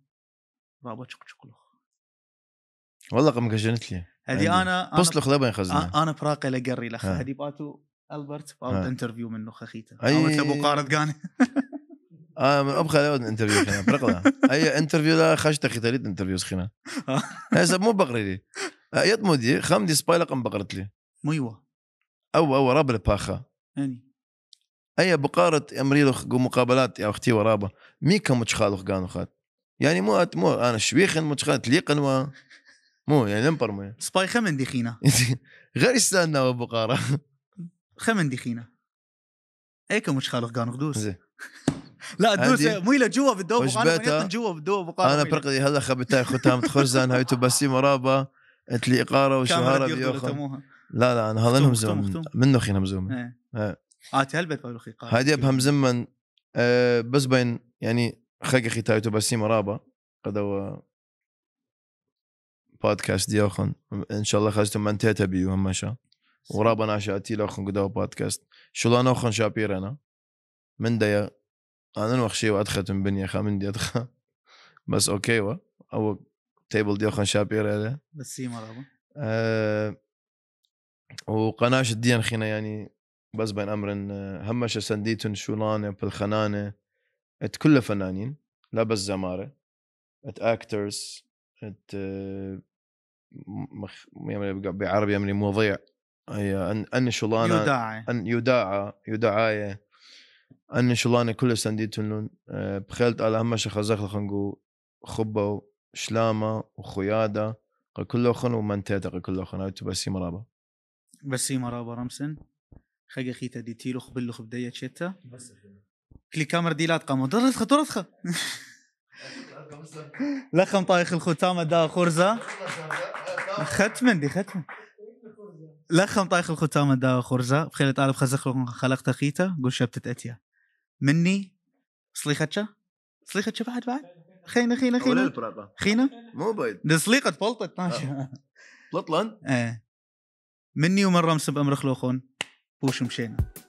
رابا تشق تشق والله قم كجنت لي هذه انا بوصل خلبا يخزنا انا براقي لقري لخه هذه باتو البرت باوت انترفيو منه خخيته اي ابو قارد قاني اه ابخا لا انترفيو خينا برقلا اي انترفيو لا خاش اخي تريد انترفيو خينا هسه مو بقري لي أه، يطمو مودي خمدي سبايلا قم بقرت لي ميوا او او رابل باخا يعني اي بقاره امري مقابلات يا اختي ورابا كم متشخال خانو خات يعني مو مو انا شبيخن متشخال تليقن و مو يعني نمبر مو يعني. سباي خمن دخينا غير استنى بقاره خمن دخينا كم متشخال خانو خدوس لا دوس مو الى جوا بالدوب انا جوا بالدوب انا برقدي هلا خبتها ختام تخرزان هايتو بسيم ورابا قلت تليقاره اقاره وشهاره لا لا انا هذا منو خينا مزوم إيه. إيه. آتي آه، هل بيت قال هادي ابهم زمن أه بس بين يعني خلق اخي تايتو بسيم رابا قدوا آه، بودكاست اخن ان شاء الله خرجتم من تيتا بيو شا ورابا ناشاتي لوخن قدوا بودكاست شو لا شابير انا من ديا انا شي وادخلت من بنيا خا من دي ادخل بس اوكي وا او تيبل اخن شابير بسيم رابا أه وقناش الدين خينا يعني بس بين امر همش سنديتن شولانه بالخنانه ات كل فنانين لا بس زماره ات اكترز ات مخ... يعني بعربي يعني مضيع اي ان ان شولانه يداعى ان يداعى يداعايه ان شولانه كل سنديتن آه، بخلت على همش خزخ خنقو خبه شلاما وخياده كله خن ومنتيتا كله خن هاي بس مرابا بس مرابا رمسن خاقا خيتا دي تيلو خبل خب ديا تشتا كلي كامر دي لا تقام درسخة درسخة لخم طايخ الختامة دا خرزة ختما دي ختما لخم طايخ الختامة دا خرزة بخيل طالب خزخ خلقت خيتا قول شبتت اتيا مني صليختشا صليختشا بعد بعد خينا خينا خينا خينا مو بايد دي صليقة بلطت ماشي آه. بلطلن ايه مني ومره مسب امرخ خلوخون Kushum Shena.